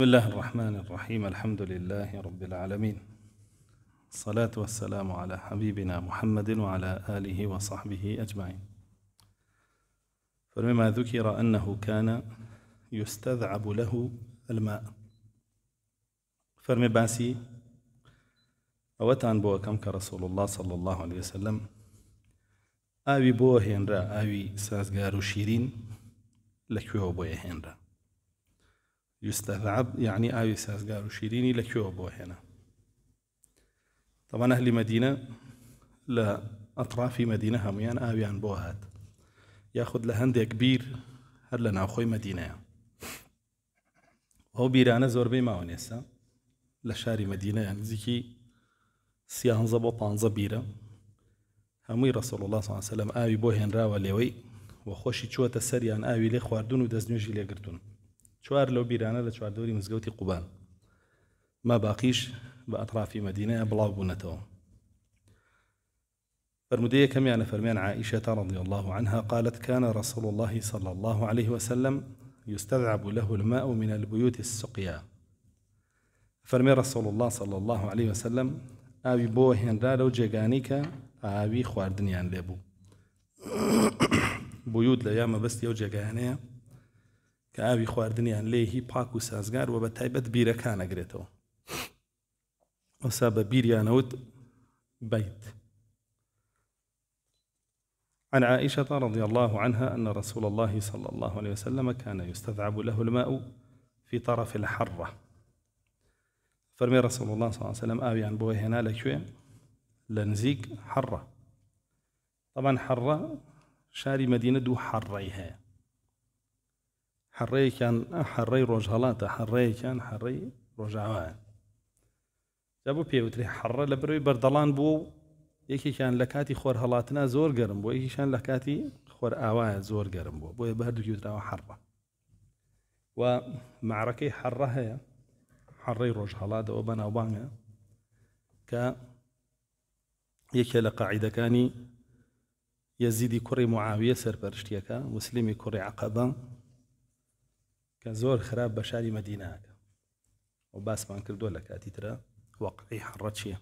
بسم الله الرحمن الرحيم الحمد لله رب العالمين الصلاة والسلام على حبيبنا محمد وعلى آله وصحبه أجمعين فمما ذكر أنه كان يستذعب له الماء فرمي باسي أوتان بو كم كرسول الله صلى الله عليه وسلم آوي بو هنرا آوي سازگارو شيرين لكيو بو هنرا يستذعب يعني آوي سازقار وشيريني لكي أبوه هنا طبعا أهل مدينة لا أطراف مدينة هميان آوي عن بوهات يأخذ لهند كبير هل لنا أخوي مدينة هو بيرانا زور بي ماونيسا لشاري مدينة يعني زيكي سيانزا بو طانزا بيرا هموي رسول الله صلى الله عليه وسلم آوي بوهن راوى لوي وخوشي شوى تسريان آوي لي خواردون ودزنوجي لي قردون چوار لەو بیرانە لە دوري مزگەوتی قوبان ما باقیش بە ئەطرافی مدینەیە بڵاو بوونەتەوە فرمودية كم يعني فرمان عائشة رضي الله عنها قالت كان رسول الله صلى الله عليه وسلم يستذعب له الماء من البيوت السقيا فرمي رسول الله صلى الله عليه وسلم أبي بو هنرا لو جيغانيكا أبي خواردنيان لبو بيوت لا ليام بس يو جيغانيه کە ئاوی خواردنیان لێ هی پاک و سازگار و بە تایبەت بیرەکان ئەگرێتەوە ئەسا بە بیریانەوت بیت عن عائشة رضي الله عنها أن رسول الله صلى الله عليه وسلم كان يستذعب له الماء في طرف الحرة فرمي رسول الله صلى الله عليه وسلم آوي عن بوه هنا لكوين لنزيك حرة طبعا حرة شاري مدينة دو حريها حڕەیەکیان حڕەی ڕۆژهڵاتە حڕەیەکیان حڕەی ڕۆژاوایە جا بۆ پێوتری حڕە لە بروی بەردەڵان بوو و یەکێکیان لە کاتی خۆر هەڵاتنا زۆر گەرم بۆ یەکیشان لە کاتی خۆر ئاوایە زۆر گەرم بوو بۆیە بە هەردوو گوتراوە حڕە و معرەکەی حڕە هەیە حڕەی ڕۆژهڵاتەوە بەناوبانگە کە یەکێ لە قاعیدەکانی یەزیدی کوڕی معاویە سەرپەرشتیەکە مسللیمی کوڕی عقەبە كان زور خراب بشاري مدينة وباس ما انكر دولة كاتي ترى واقعي حرات شيء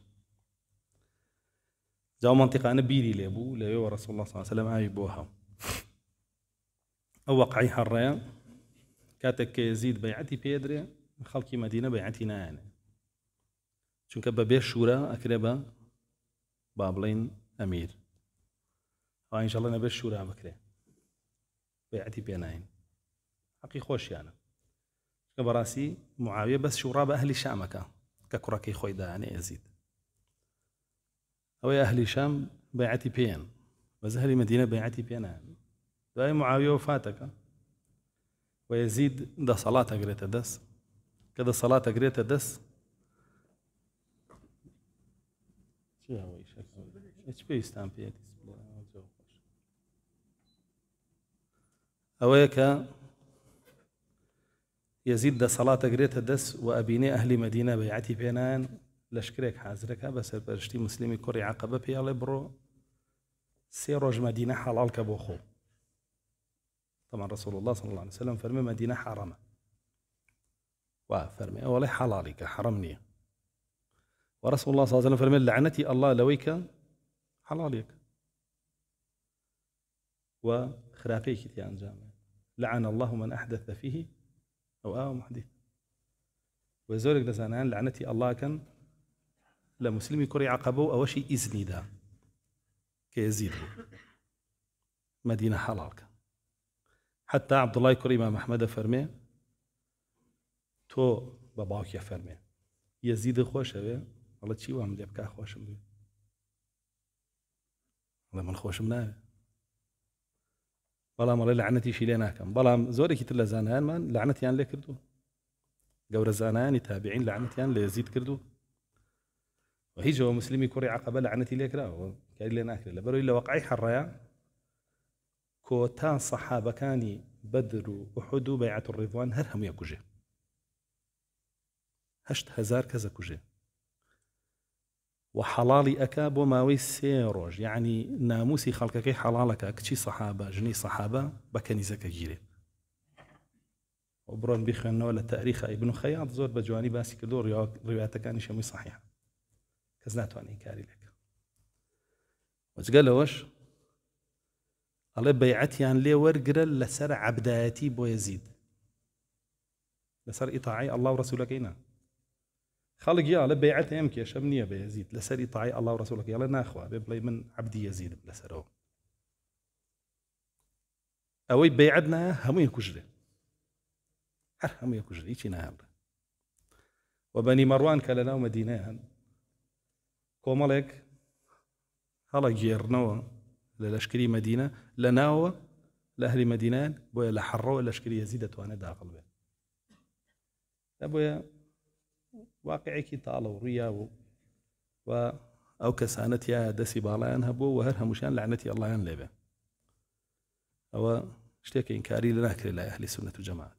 جاو منطقة أنا بيري لابو لأيو رسول الله صلى الله عليه وسلم عايب بوها أو واقعي حرية كاتك يزيد بيعتي بيدري خلقي مدينة بيعتي نايني چونکە بە بێ شوورە ئەکرێ بە با بڵین شاء الله نەبێ شورا بكري بيعتي پێ ناین حقي خوش يعني براسي معاويه بس شو شراب اهلي شامك ككره كي خويدا يعني يزيد اوي اهل الشام بيعتي بين بس اهلي مدينه بيعتي بين يعني معاويه وفاتك ويزيد دا صلاة قريتا دس كدا صلاة قريتا دس شو هو يشكل؟ اتش بي ستامبي اويكا يزيد ده صلاة قريتها دس وأبيني أهل مدينة بيعتي بينان لشكرك حازرك بس برشتي مسلمي كوري عقبة في الله برو سيروج مدينة حلال كبوخو طبعا رسول الله صلى الله عليه وسلم فرمي مدينة حرامة وفرمي أولي حلاليك حرمني ورسول الله صلى الله عليه وسلم فرمي لعنتي الله لويك حلاليك وخرافيك تي أنجامي لعن الله من أحدث فيه او اه محدث وزورك دزانان لعنتي الله كان لمسلمي كري عقبو او شيء اذني ذا كيزيد مدينه حلال حتى عبد الله كريم محمد فرمي تو باباك يا فرمي يزيد خوش ابي والله شي وام دبك خوش ابي والله من خوش ناوي بەڵامەڵێ لەعنەتیشی لێ ناکەم بەڵام زۆرێکی تر لە زانایانمان لەعنەتیان لكردو کردو زانان زانایانی تابعین لەعنەتیان لە كردو وهي جو مسلمي كوري عقبه لعنتي لێکراوە کاری قال لي ناكل لا لە الا وقعي کۆتان كوتان صحابه كاني بدر وحدو بيعه الرضوان هرهم يا کوژێ هشت هزار كذا كوجي وحلال أكاب وما سيروج يعني ناموسي خلقك حلالك أكتشي صحابة جني صحابة زكا جيري وبرون بيخوان نولى تاريخ ابن خياط زور بجواني باسك دور رواياته كان شيء صحيح كزناتو اني كاري لك وش قال بيعتي يعني لي ورقر لسر عبداتي بو يزيد لسر اطاعي الله ورسولك اينا يا خلق يمكن يا شمني يا بيزيد لسري طاي الله ورسولك يالا ناخوا ببلي من عبدي يزيد لسرو اوي بيعتنا همي كجري هر همي كجري ايش نهار وبني مروان كالنا مدينه كومالك هلا جيرنوا للاشكري مدينة لناوا لأهل مدينة بويا لحرو لاشكري يزيد توانا داخل بيه ابويا واقعي كي طالو ريابو و او يا دسي بالا ينهبو و هرها مشان لعنتي الله لبا او شتيك انكاري لنا كري لا اهل سنة الجماعة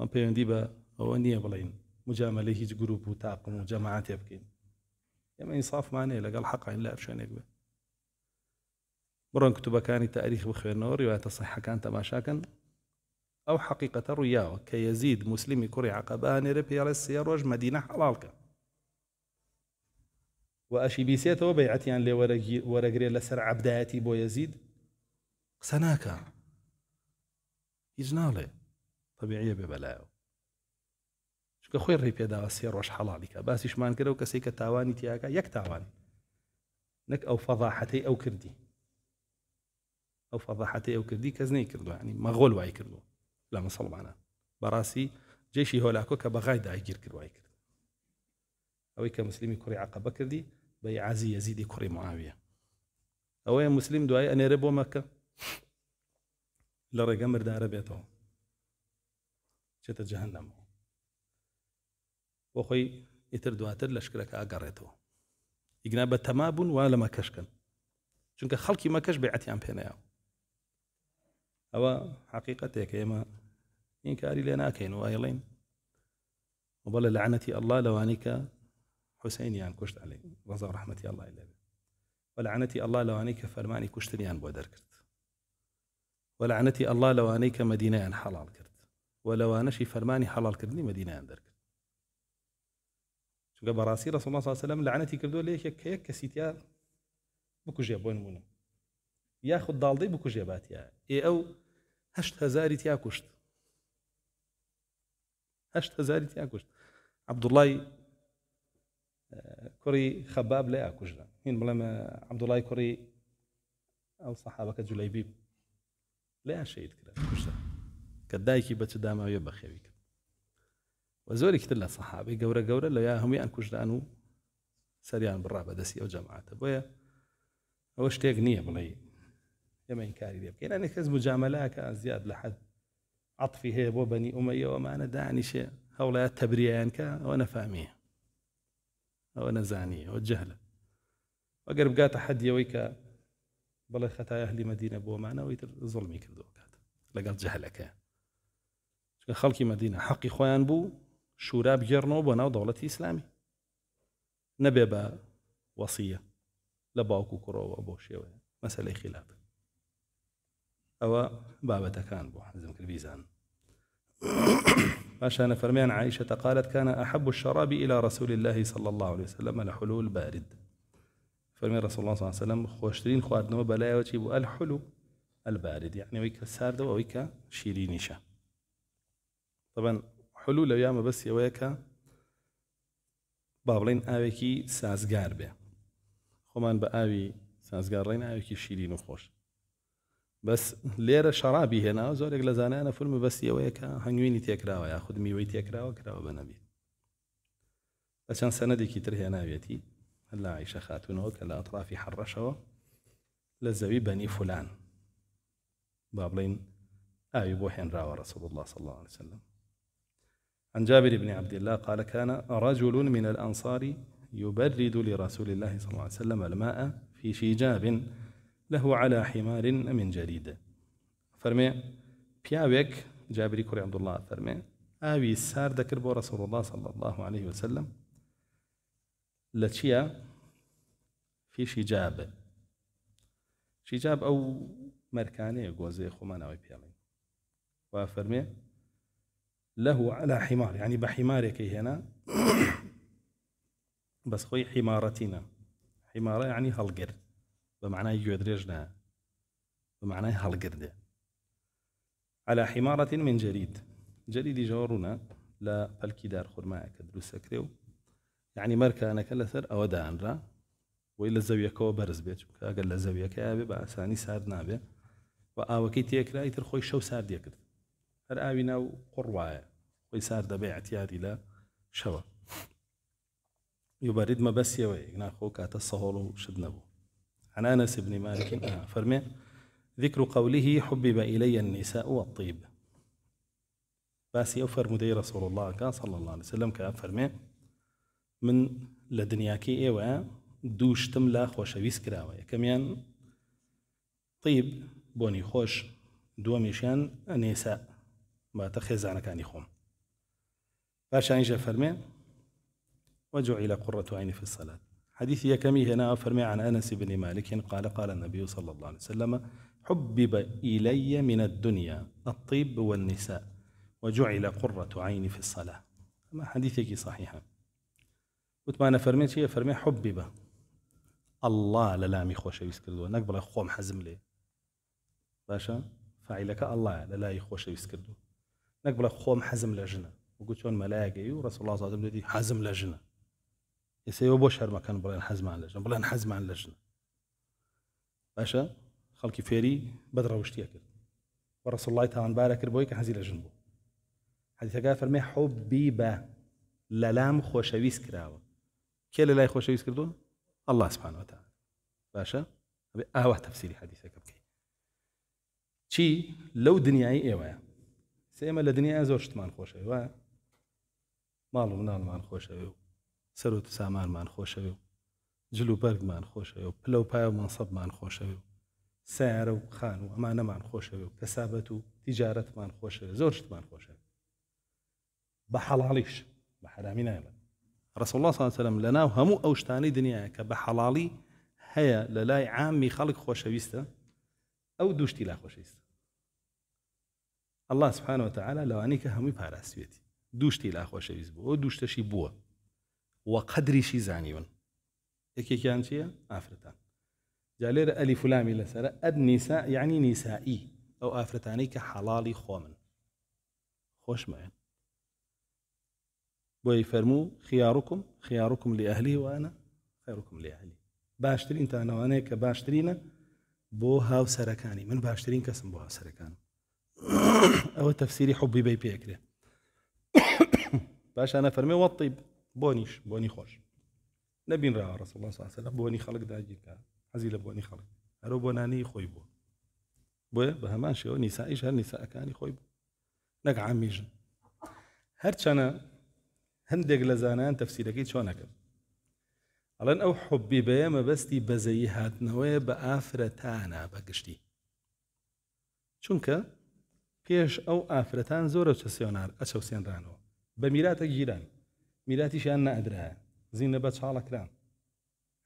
ام بيون ديبا او اني ابلين مجاملة هيج جروب و تاقم و جماعات يبكي يما انصاف ماني لقال الحق ان لا افشان يقبه مرن كتب كان تاريخ بخير نور رواية صحة كانت ما شاكن او حقيقه رؤياه كيزيد مسلمي كري عقبان ربي السيارة مدينه حلالك واشي بيسيتو بيعتيان لي ورقري لسر عبداتي بو يزيد سناكا يجنالي طبيعيه ببلاو چکە خۆی ڕێپێداوە سێ واش حەڵالیکە باسیشمان کردەوە کەسێک کە تاواني تیاکە یەک تاوان نك أو فضاحتي أو كردي أو فضاحتي أو كردي کەس كردو يعني ینی مەغۆل وای كردو لە مسلمانە بەڕاستی جێشی هۆلاکۆ کە بەغای داگیر کردوای کرد ئەوەی کە مسلمی کوڕی عقبە کردی بە عزی یزیدی کوڕی معاویە ئەوەیە مسلیم دوای ئەنێرە بۆ مەکە لە ڕێگە مردارە بێتەوە چێتە جەهنەمەوە بۆ خۆی ئیتر دواتر لەشکرەکە ئاگەڕێتەوە ئیگنا بە تەما بوون وا لە مەکەشکن چونکە خەڵکی مەکەش بێعەتیان پێنەیە ئەوە حقیقەتێک الله ئینکاری لێ ناکەین و ئایڵین و بەڵە لەعەتی ئەله لەوانی کە حوسینیان کوشت علی وەزە ڕحمەتی ئەله لەبێ وەلعەتی ئەله ولعنتي الله لو کوشتنیان مدينة دەرکرد وەلعەتی ئەله لەوانەی کە مەدینیان حەڵال کرد و لەوانەشی فەرمانی حەڵالکردنی مەدینیان دەرکرد چونکە بەڕاستی ڕسڵ ساسەلم لەعەتی کردو لە یەکێک کە یەک کەسیتیار بکوژێ بۆ نمونە ياخد دالدي بكو جابات يا يعني. اي او هشت هزاري تيا كشت هشت هزاري تيا كشت عبد الله آه، كوري خباب لا كشت مين بلا عبد الله كوري او صحابه كجليبيب لا شيء كذا كشت كدايكي بتش داما ويا بخيبيك وزوري كتلا صحابي قورا قورا لو ياهم يان كشت انو سريعا بالرابه دسي او جماعه بويا واش تيغنيه بلاي كما كاري ديب كاين انك مجامله كان زياد لحد عطفي هي بو بني اميه وما انا داني شيء هؤلاء تبريان كا وانا فاهميه وانا زانيه وجهله وقرب قات حد يويك بلا خطايا اهل مدينه بو أنا ويتر ظلمي كردو لقال جهلك خلقي مدينة حقي خۆیان بو شوراب بگەڕنەوە بو ناو دەوڵەتی ئیسلامی نەبێ بە وەسیە لە وابو کوڕەوە مسألة شێوەیە ئەوە بابەتەکان بو حزم کردبیزان أنا فرمان عائشة قالت كان أحب الشراب إلى رسول الله صلى الله عليه وسلم الحلو البارد فرمي رسول الله صلى الله عليه وسلم خوشترين خواردنەوە بلايا چی الحلو البارد يعني ويكا سارد ويكا شيرينيشا طبعا حلو لەو یامە بس ئەوەیە بابلين با بڵێن ئاوێکی خمان بێ خۆمان بە ئاوی سازگار شيرين ئاوێکی بس ليرة شرابي هنا زورك لە زانانە فرمە بەستیەوەیەکە هەنگوینی تێکراوە یا خود میوەی تێکراوە کراوە بەنەبی بە چەند سەنەدێکی تر هێناوێتی هەلا هلا خاتونەوە خاتون لە ئەطرافی حڕەشەوە لە زەوی بەنی فولان با بڵین ئاوی رسول الله صلى الله عليه وسلم عن جابر بن عبد الله قال كان رجل من الأنصار يبرد لرسول الله صلى الله عليه وسلم الماء في شجاب له على حمار من جريد فرمي جابري كوري عبد الله فرمي أبي سار ذكر بو رسول الله صلى الله عليه وسلم لتشيا في شجاب شجاب أو مركاني مەرکانەیە خمان أو پێڵین وفرمي له على حمار يعني بحمارك هنا بس خوي حمارتنا حمارة يعني هلقر بمعناه معنای گوێدرێژ نایە على حمارة من جريد جريدي جورنا لا بلكي دار خرماك دروس أكريو يعني مركا انا كلا او دانرا را الزاوية كو برز بيت قال الزاوية كابي كابي بأساني سار نابي وآوكي تيكرا يتر خوي شو سار ديكت هر آوي ناو قرواية خوي سار دبي اعتياري لا شوا يبرد ما بس يوي ناخو كاتا صهولو شد نبو عن أنس بن مالك آه، فرمي ذكر قوله حبب إلي النساء والطيب باسي أفر مدير رسول الله كان صلى الله عليه وسلم كان فرمي من لدنياكي إيوة تملا خوش ويس كراوة كميان طيب بوني خوش ميشان النساء ما تخزانك كاني خوم باش انجا فرمي وجعل قرة عيني في الصلاة حديث يكمي هنا فرمي عن أنس بن مالك قال قال النبي صلى الله عليه وسلم حبب إلي من الدنيا الطيب والنساء وجعل قرة عيني في الصلاة ما حديثك صحيحة وتمانا فرمي شيء فرمي حبب الله للامي لامي کردووە نەک بڵێ خۆم حەزم لێ باشە فعیلەکە ئەلله لە لا خۆشەویست کردو نەک بڵێ خۆم حەزم لە ژنە وگو چۆن الله و ڕسوڵ زادم لێدی حەزم لە يسوي بوشهر مكان براين حزم عن اللجنه براين حزم عن اللجنه باشا خلقي فيري بدر وشتيا كر ورسول الله تعالى بارك بوي كان هزي لجن بو حديث قال فرمي حبي با للام خوشويس كراوة كي لا خوشويس كردو الله سبحانه وتعالى باشا ابي اوه تفسيري حديثك بكي چی لەو دنیای ئێوەیە إيوة. سيما لە زوجت مان شتمان خۆشەوە مالو منال مان خۆشەوە و سەرۆ سامانمان خۆشەوێ و جل و بەرگمان خۆشەوە پلە و پایە و منسەبمان خۆشەوێ و سیارە و خان و ئەمانەمان خۆشەوێ و کەسابەت و تیجارەتمان خۆشەوێ زۆر شتمان خۆشەوێ بە حەڵاڵیش بە حرامی نایڵێت ڕسوڵ الله سلام لە ناو هەموو ئەو شتانی دنیاە کە بە حەڵاڵی هەیە لە لای عامی خەڵک خۆشەویستە ئەو دوشتی لا خۆشەویستە الله سبحانه وتعالى لەوانی کە هەمووی پاراستوێتی دوشتی لا خۆشەویست بوو ئەو دوشتەشی بووە و قەدریشی هيك یەکێکیان چییە؟ افرتان جا لێرە ئەلی فلامی لەسرە ئەد نیسا یعنی يعني او ئەو ئافرەتانەی کە حەڵای خۆمن خۆشمەیە خياركم خياركم لاهلي وانا لی لاهلي باشترين خێڕکم لی ئەهلی باشترین تانەوانەیە کە باشترینە بۆ هاوسەرەکانی من باشترین کەسم بۆ هاوسەرەکان ئەوە تەفسیری حبی بی پێکرێ باشانە فەرمێ بۆنیش بۆنی خۆش نەبینراوە ڕسەڵان ساسەدا بۆنی خەڵک داگیرکە حەزی لە بۆنی خەڵک هەرۆ بۆنانەی خۆی بوو بۆیە بە هەمان شێوە نیسائیش هەر نیساەکانی خۆی بوو نەک عامیژن هەرچەنە هەندێک لە زانان تەفسیرەکەی چۆنەکەن ئەڵەن ئەو حبی بەیەمە بەستی بەزەیی هاتنەوەی بە ئافرەتانە بەگشتی چونکە پێش ئەو ئافرەتان زۆرە چەسیۆنار ئەچەوسێنرانەوە بە میراتە گیرانی میلاتی شان نادره زین نبات حالا کردم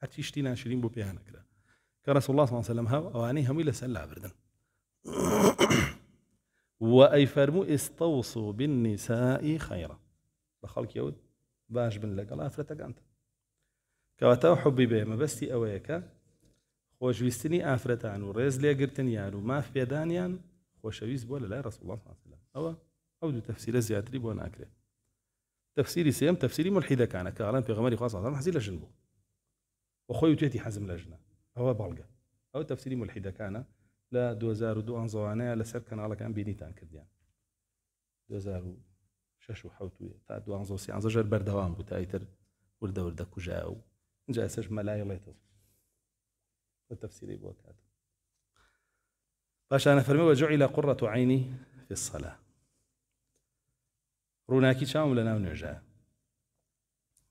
هر چی شتی نشیدیم بو پیان کرد که رسول الله صلى الله عليه وسلم هاو اواني و آنی همیل سلام بردن فرمو استوصو بالنساء خيرا با يود باش بن لگلا افرت اگانت که و تو حبی به مبستی اویکا خوش ویستنی افرتان و رز لیگرتن یارو ما فیدانیان خوش ویست بولا لا رسول الله صلى الله عليه وسلم سلم او او دو تفسیر زیادری بو تفسيري سيم تفسيري ملحدة كان كاران غماري خاصة ما حزيل لجنبه وخوي تيتي حزم لجنة هو بلغة أو تفسيري ملحدة كان لا دوزار دو أنزوانا سر كان على كان بيني تان كرديان دوزار شش وحوتو تاع دو أنزو سي أنزو جر بردوام بو تايتر وردا وردا كوجاو جا سج ملاي ليتو وتفسيري بوكات باش أنا فرمي وجعل قرة عيني في الصلاة روناكي تشاو لنا ونجا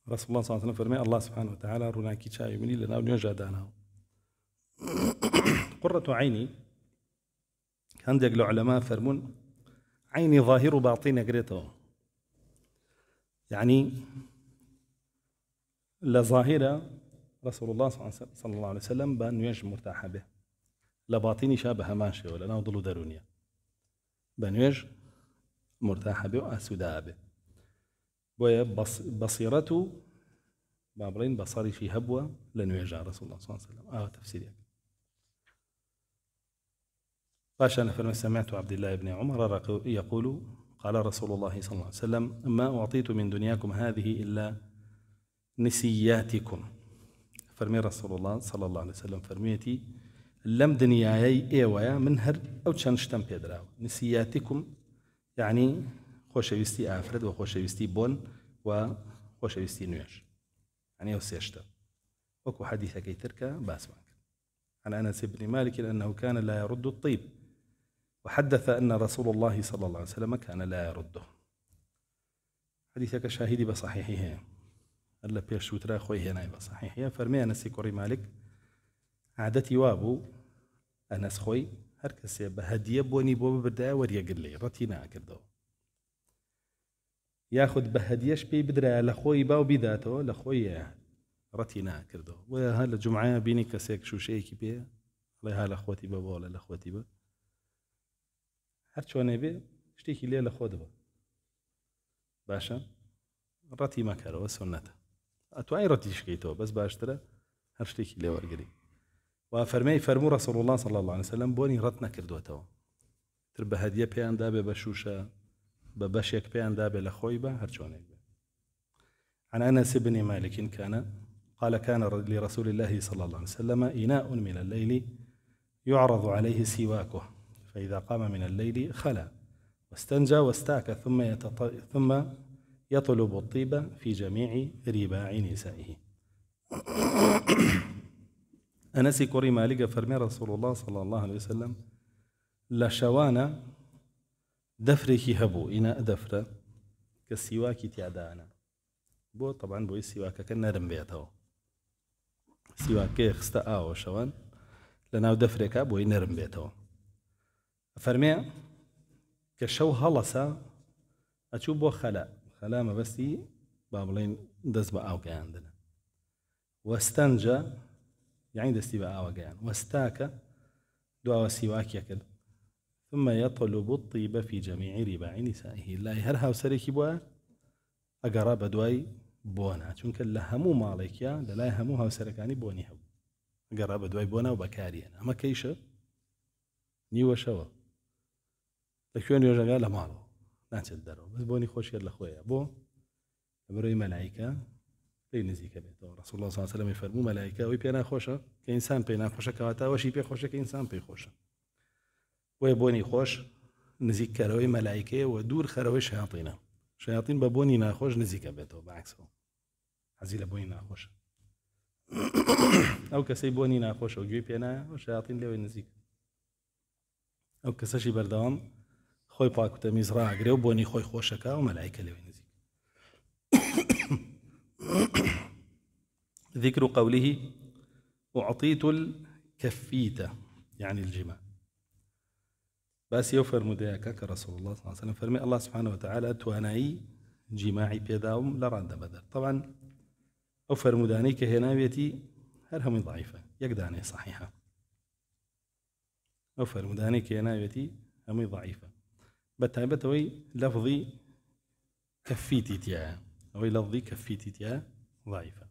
رسول الله صلى الله عليه وسلم الله سبحانه وتعالى روناكي تشاو مني لنا ونجا دانا قرة عيني كان ديك العلماء فرمون عيني ظاهر وباطن قريته يعني لا ظاهرة رسول الله صلى الله عليه وسلم بان يجم مرتاح به لباطني شابه ماشي ولا نوضلو دارونيا بنيج مرتاحة به آسوده به بصري في هبوه با بڵین رسول الله صلى الله عليه وسلم اه تفسير تەفسیرێک باشا نفر سمعت عبد الله بن عمر يقول قال رسول الله صلى الله عليه وسلم ما أعطيت من دنياكم هذه إلا نسياتكم فرمي رسول الله صلى الله عليه وسلم فرميتي لم دنياي إيوايا من هر أو تشانشتم بيدراو نسياتكم يعني خۆشەویستی ئافرەت و بون بۆن و خۆشەویستی نوێژ ئەنی يعني ئەو سێشتە وەکو حەدیثەکەی ترکە باسمان عن أنس بن مالك أنه كان لا يرد الطيب وحدث أن رسول الله صلى الله عليه وسلم كان لا يرده حديثك بصحيحي بصحيحه ألا بيش وترا خوي هنا بصحيحه فرمي أنس كوري مالك عادتي وابو أنس خوي هر کسی به هدیه بونی هەدیە بۆنی بۆ ببردایە وەریەگر رتی ڕەتی ناکردەوە یا خود به هدیش بدرایە لە لخوی با و بیداتو لخوی رتی ناکردەوە وە و لە جمعه بینی کسی کەسێک شوشەیەکی پێ بڵێ با بالا خۆتی با هر چونه بی شتی کلی لخود با شتێکی رتی ما خۆ دەبە باشە ڕەتی مەکارەوە سنەتە تو بس باشتره هر شتی کلی لێوەرگری وفرمي فرمو رسول الله صلى الله عليه وسلم بوني رتنا تر بە هەدیە هدية بيان بە بشوشة بە بيان پێیان لخويبة لە عن أنس بن مالك كان قال كان لرسول الله صلى الله عليه وسلم إناء من الليل يعرض عليه سواكه فإذا قام من الليل خلا واستنجى واستاك ثم ثم يطلب الطيب في جميع رباع نسائه انسی کوری مالک فرمي رسول الله صلى الله عليه وسلم لشوانا دفرێکی هەبوو ئینە ئەدەفرە کە سیواکی تیادانە بۆ طبعاان بۆی سیواکەکە نەرم بێتەوە سیواکەی خستە ئاوە شەوان لە ناو دەفرێکا بۆی نەرم بێتەوە فەرمێ کە شەو هەڵەسا ئەچوو بۆ خەلا خەلا مەبەستی با بڵێن دەست بە یعنی دەستی بە ئاوەگەیان وەستاکە دواوە سیواکیەکرد ثم يطلب الطيب في جميع رباع نسائه لا يهرها وسريك بوا ئەگەڕا بدوي بونا بۆنا چونکە لە هەموو ماڵێکیا لەلای هەموو هاوسەرەکانی بۆنی هەبوو ئەگەڕا بە دوای بۆنا و بەکارێن يعني. ئەمە کەیشە نیوەشەوە لە کوێن نوێژەکە لە ماڵەوە ناچێت دەرەوە بەس بۆنی خۆشکرد لە خۆیە بۆ بەڕۆی پێی نزیکە بێتەوە ڕسوول الله ساسەلمی فەرموو مەلایکە ئەوی پێ ناخۆشە کە ئینسان پێی ناخۆشە کەواتاوەشی پێ خۆشەکە ئینسان پێی خۆشە وی بۆنی خۆش نزیککەرەوەی مەلایکەیەوە دوور خەرەوەی شیاطینە شیاطین بە بۆنی ناخۆش نزیکە بێتەوە باعکسەوە حەزی لە بۆنی ناخۆش ئەو کەسەی بۆنی ناخۆشە و گوێ پێناەوە شیاطین لەوەی نزیک ئەو کەسەشی بەردەوام خۆی پاکوتە میزڕاگرێ و بۆنی خۆی خۆشەکە و مەلایکە لەوێن ذكر قوله أعطيت الكفيت يعني الجماع بس يوفر مدياك كرسول الله صلى الله عليه وسلم فرمي الله سبحانه وتعالى تواني جماعي بيداوم لراند بدر طبعا أوفر مدانيك هنا بيتي هل هم ضعيفة يقداني صحيحة مدانيك هنا بيتي هم ضعيفة بتعبتوي لفظي كفيتي تياه ئەوەی لەڵدی کە فیتیتیا ضعیفە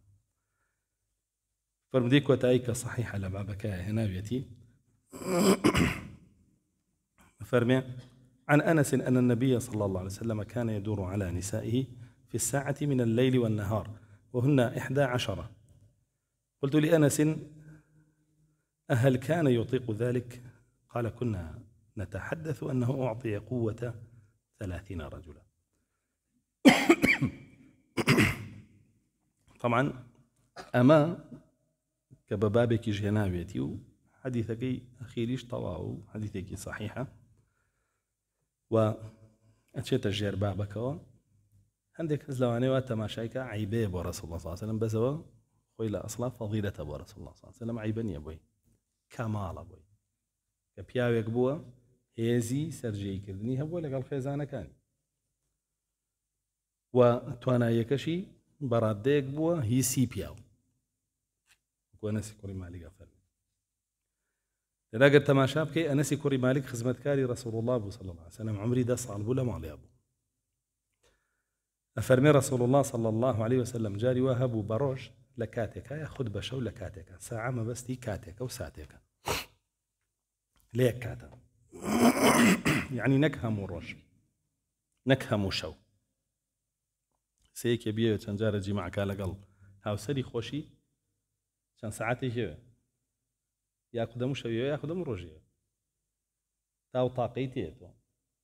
فەرمودی وتايك کە صحیح لە هنا بيتي فرمي عن أنس أن النبي صلى الله عليه وسلم كان يدور على نسائه في الساعة من الليل والنهار وهن إحدى عشرة قلت لأنس أهل كان يطيق ذلك قال كنا نتحدث أنه أعطي قوة ثلاثين رجلا طبعا اما كبابك جنابيتي حديثك اخيريش طواو حديثك صحيحه و اتشيت الجير بابك عندك زلواني و ما شايك عيبه برسول الله صلى الله عليه وسلم بس هو خوي لا اصلا فضيله برسول الله صلى الله عليه وسلم عيبني يا بوي كمال ابوي كبياويك بوا هيزي سرجي كدني هبو لك الخزانه كان وتوانا يكشي بەڕادەیەک بووە هیسی پیاوە ئەنەسی کوڕی مالیگە فەرمی لەداگەر تەماشا بکەی ئەنەسی کوڕی مالک خزمەتکاری ڕسوڵ الله بوو سەڵ سەلم عمری دە ساڵ بوو لە ماڵیا بوو ئەفەرمی ڕسوڵ الله صل الله عليه وسلم جاری وا هەبوو بەڕۆژ لە کاتێکە یا خود بە شەو لە کاتێکە ساعامە بەستی کاتێکە و ساتێکە لە یەک کاتە یعنی نەک هەموو ڕۆژ نەک هەموو شەو سيك بيه چند جار جمع كالقل هاو سري خوشي چند ساعتي هي يا خدمو شوي يا خدمو روجي تاو طاقيتي تو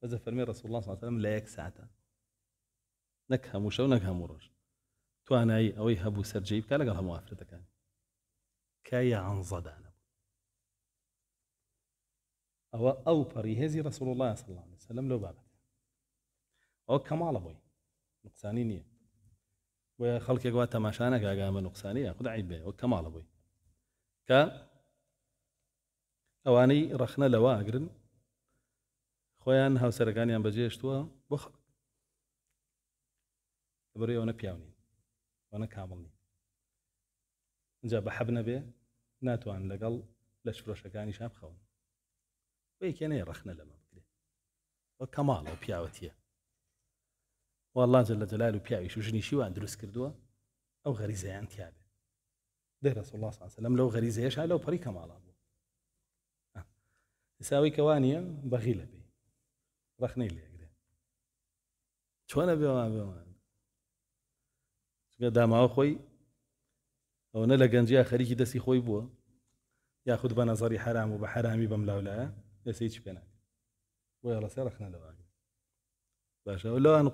بس فرمي رسول الله صلى الله عليه وسلم لايك لا يك ساعته نكها موشا ونكها تو انا اي اوي هابو سر جيب كالقل هم وافرته كان كايا عن زدان او او پريهزي رسول الله صلى الله عليه وسلم لو بابا او كمال ابوي نقصاني بۆیە خەڵکێک وا تەماشانە گاگان بە نقصانی یا خدا عیب بێ وە کەماڵە بووی کە ئەوانەی ڕەخنە لەوە ئاگرن خۆیان هاوسەرەکانیان بجيش توا بخ بري ئەوە بياوني وەنە كاملني اینجا بە حەب نەبێ ناتوان لەگەڵ لە شفرۆشەکانی شاب خەون بەیکێنەیە ڕەخنە لەمە بکرێت وە کەماڵەوە پیاوەتیە والله جل جلاله پیاویش ژنی شیوان دروست کردووە ئەو غەریزەیان ده رسول الله سا لەم لەو غەریزەیەش لەو پەری کەماڵا بوو ئساوی کەوانە بەغی لە بێ ڕخنەی لێگرێ چۆنە بێوان بێوان چگە داماوە خۆی ئەوەنە لە گەنجیا خەریکی دەستی خۆی بووە یاخود بە نەزاری حرام و بە حرامی بەم لاولایە دەستی چ پێناک بۆ لەسێ ڕخنە لەوان باشە لەوان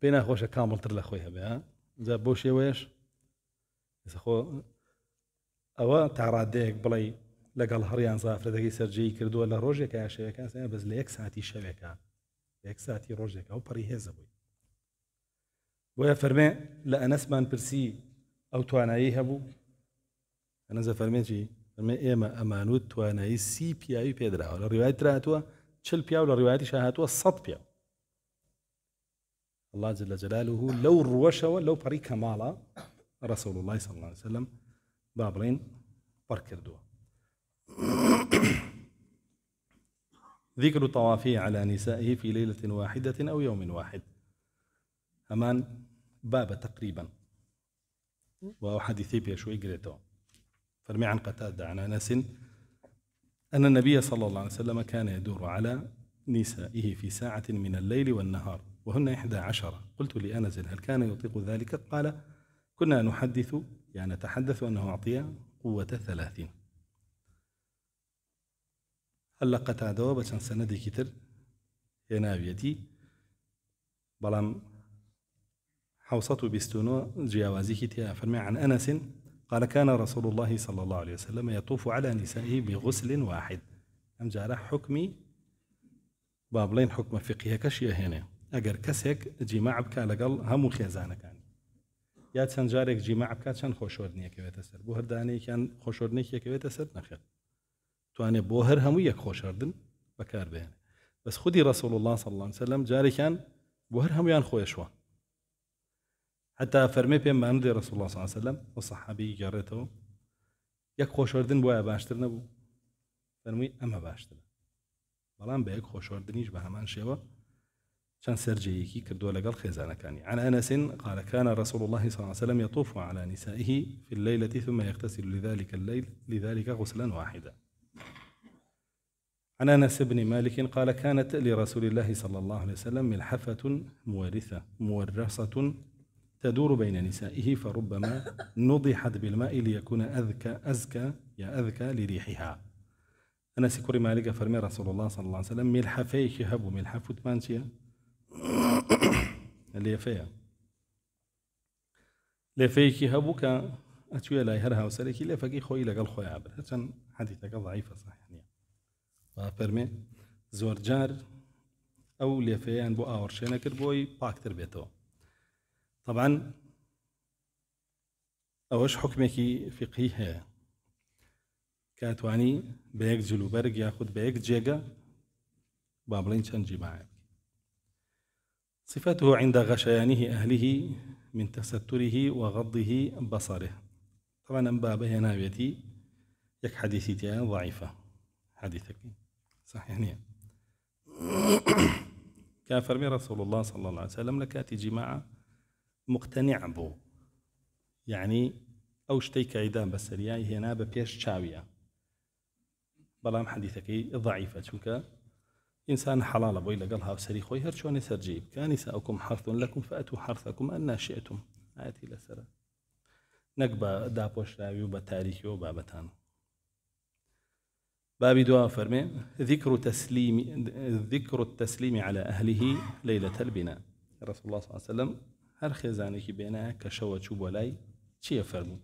پێ ناخۆشە کامڵتر لە خۆی هەبێ جا بۆ شێوەیەش خۆ ئەوە تاڕادەیەک بڵێ لەگەڵ هەریان زافرەدەگەی سەررجەی کردووە لە ڕۆژێکە شەوەکە بەس لە یەک ساتی شەوێکە یەک ساتی ڕۆژێکە ئەو پەڕی هێزە بووی بۆیە فەرمێ لە ئەنەسمان پرسی ئەو توانایی هەبوو ئەنەزە فەرمێکی فەرمێ ئێمە ئەمانوت توانایی سی پیاوی پێدراوە لە ڕیوای دراتوە چل پیا و لە ڕیواتی شاهاتوە سە پیاوە الله جل جلاله لو روشوا لو بريكا مالا آه، رسول الله صلى الله عليه وسلم بابلين دو ذكر طوافه على نسائه في ليلة واحدة أو يوم واحد أمان باب تقريبا وحديثي شوي قريته فرمي عن قتادة عن أنس أن النبي صلى الله عليه وسلم كان يدور على نسائه في ساعة من الليل والنهار وهن إحدى عشرة قلت لأنس هل كان يطيق ذلك قال كنا نحدث يعني نتحدث أنه أعطي قوة ثلاثين هل قتادەوە بە چەند سەنەدێکی تر هێناویەتی بەڵام جیاوازیکی تیا فرمي عن أنس قال كان رسول الله صلى الله عليه وسلم يطوف على نسائه بغسل واحد أم جارح حكمي بابلين حكم فقهي كشي هنا ئەگەر کەسێک جیما بکە لەگەڵ هەموو خێزانەکان یا چەند جارێک جیما بکات چەند خۆشۆردنیەکەوێتە سەر بۆ هەردانەیەکیان خۆشۆردنێکیەکەوێتە سەر نەخێت توانێت بۆ هەر هەموو یەک خۆشاردن بەکاربێن بەس خودی ڕسول الله صلی الله وسلم جارێکیان بۆ هەر هەمویان خۆشوە حتا فەرمێ پێمانندی ڕسول الله صلی الله وسلم و صحابی گەڕێتەوە یەک خۆشۆردن بۆیە باشتر نەبوو فەرمووی ئەمە باشترە بەڵام بە یەک خۆشۆردنیش بە هەمان شێوە چەند سەررجەیەکی لقال لەگەڵ كان عن أنس قال كان رسول الله صلى الله عليه وسلم يطوف على نسائه في الليلة ثم يغتسل لذلك الليل لذلك غسلا واحدا عن أنس بن مالك قال كانت لرسول الله صلى الله عليه وسلم ملحفة مورثة مورثة تدور بين نسائه فربما نضحت بالماء ليكون أذكى أزكى يا أذكى لريحها أنس كري مالك فرمي رسول الله صلى الله عليه وسلم ملحفة هبو ملحفة تمانشيا اللي فيا اللي فيا كي هبوكا اتويا لا يهرها وسريكي اللي فكي خوي لك الخوي عبر هتن حديثك ضعيفه صحيح يعني فرمي زور جار او اللي فيا ان بو اور شينك بوي باكتر بيتو طبعا اوش حكمكي فقهي هي كاتواني بيك جلوبرج ياخد بيك جيجا بابلين شان جماعي صفته عند غشيانه أهله من تستره وغضه بصره طبعا باب هنابيتي يك حديثي تيا ضعيفة حديثك صحيح كافر كافرمي رسول الله صلى الله عليه وسلم لكاتي جماعة مقتنع بو يعني أو شتيك عدام هي هنا ببيش شاوية بلام حديثك ضعيفة شنك إنسان حلال أبوي لقلها هاوسری خوي هەر چۆنێ سەررجی جيب ساوکم حرتون حرث لكم فأتوا حرثكم أن شئتم ئاەتی لەسرە نەک دابوش داپۆشراوی و بە بابي دعاء فرمي ذكر تسليم ذكر التسليم على أهله ليلة البناء رسول الله صلى الله عليه وسلم هر خزانك بينا كشوة شوب ولاي تشي فەرموو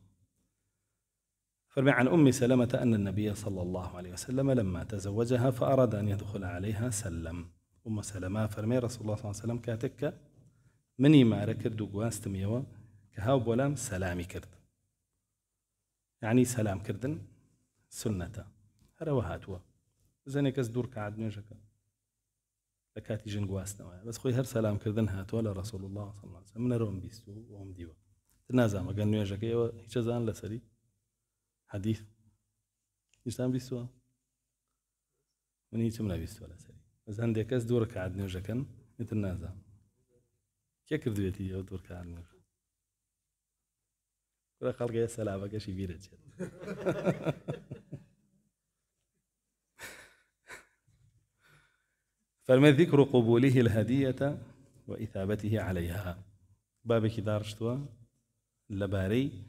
فرمي عن أم سلمة أن النبي صلى الله عليه وسلم لما تزوجها فأراد أن يدخل عليها سلم أم سلمة فرمي رسول الله صلى الله عليه وسلم كاتك مني مارە کرد و كهاو بولام سلامي كرد يعني سلام كردن سنة سنەتە هەرەوە زين زەنێک كعد دوور کات لكاتي لە کاتی ژن گواستنەوە بەس خۆی هەر سەلامکردن هاتووە الله صلى الله من ديوا تنازع ما قال دیوە نازانمەگەن هي جزان لسري حديث إسلام بيسوا من هي لا بيسوا لا سري بس عندي كاس دورك عاد نوجا كان مثل نازا كيف كرد بيتي يا دورك عاد نوجا كل خلق يا سلام كاشي بيرج فما ذكر قبوله الهدية وإثابته عليها بابك دارشتوا لباري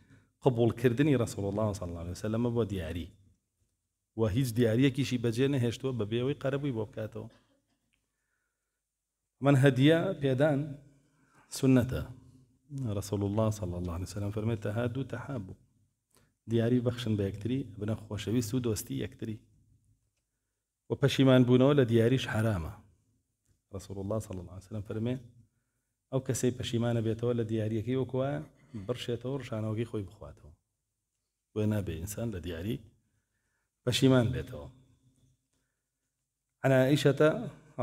قبولکردنی ڕسەڵ الله سا لەمە بۆ دیاری و هیچ دیارەکیشی بەجێ نەهێشتوە بە بێەوەی قەرەبووی بۆ بکاتەوە من هەدیە پێدان سنەتە ڕسەڵ الله صل الله عليه وسلم فەرمێتە ها دوو تەحابوو دیاری بەخشن بە یەکتری بنە خۆشەویست و دۆستی یەکتری و پەشیمان بوونەوە لە دیاریش حرامە ڕسول الله صل الله عليه وسلم فەرمێ ئەو کەسەی پەشیمانە بێتەوە لە دیاریەکەی وەکوە بڕشێتەوە ڕشانەوەگی خۆی بخواتەوە وێ نابێ ئینسان لە دیاری بەشیمان بێتەوە عن عائشة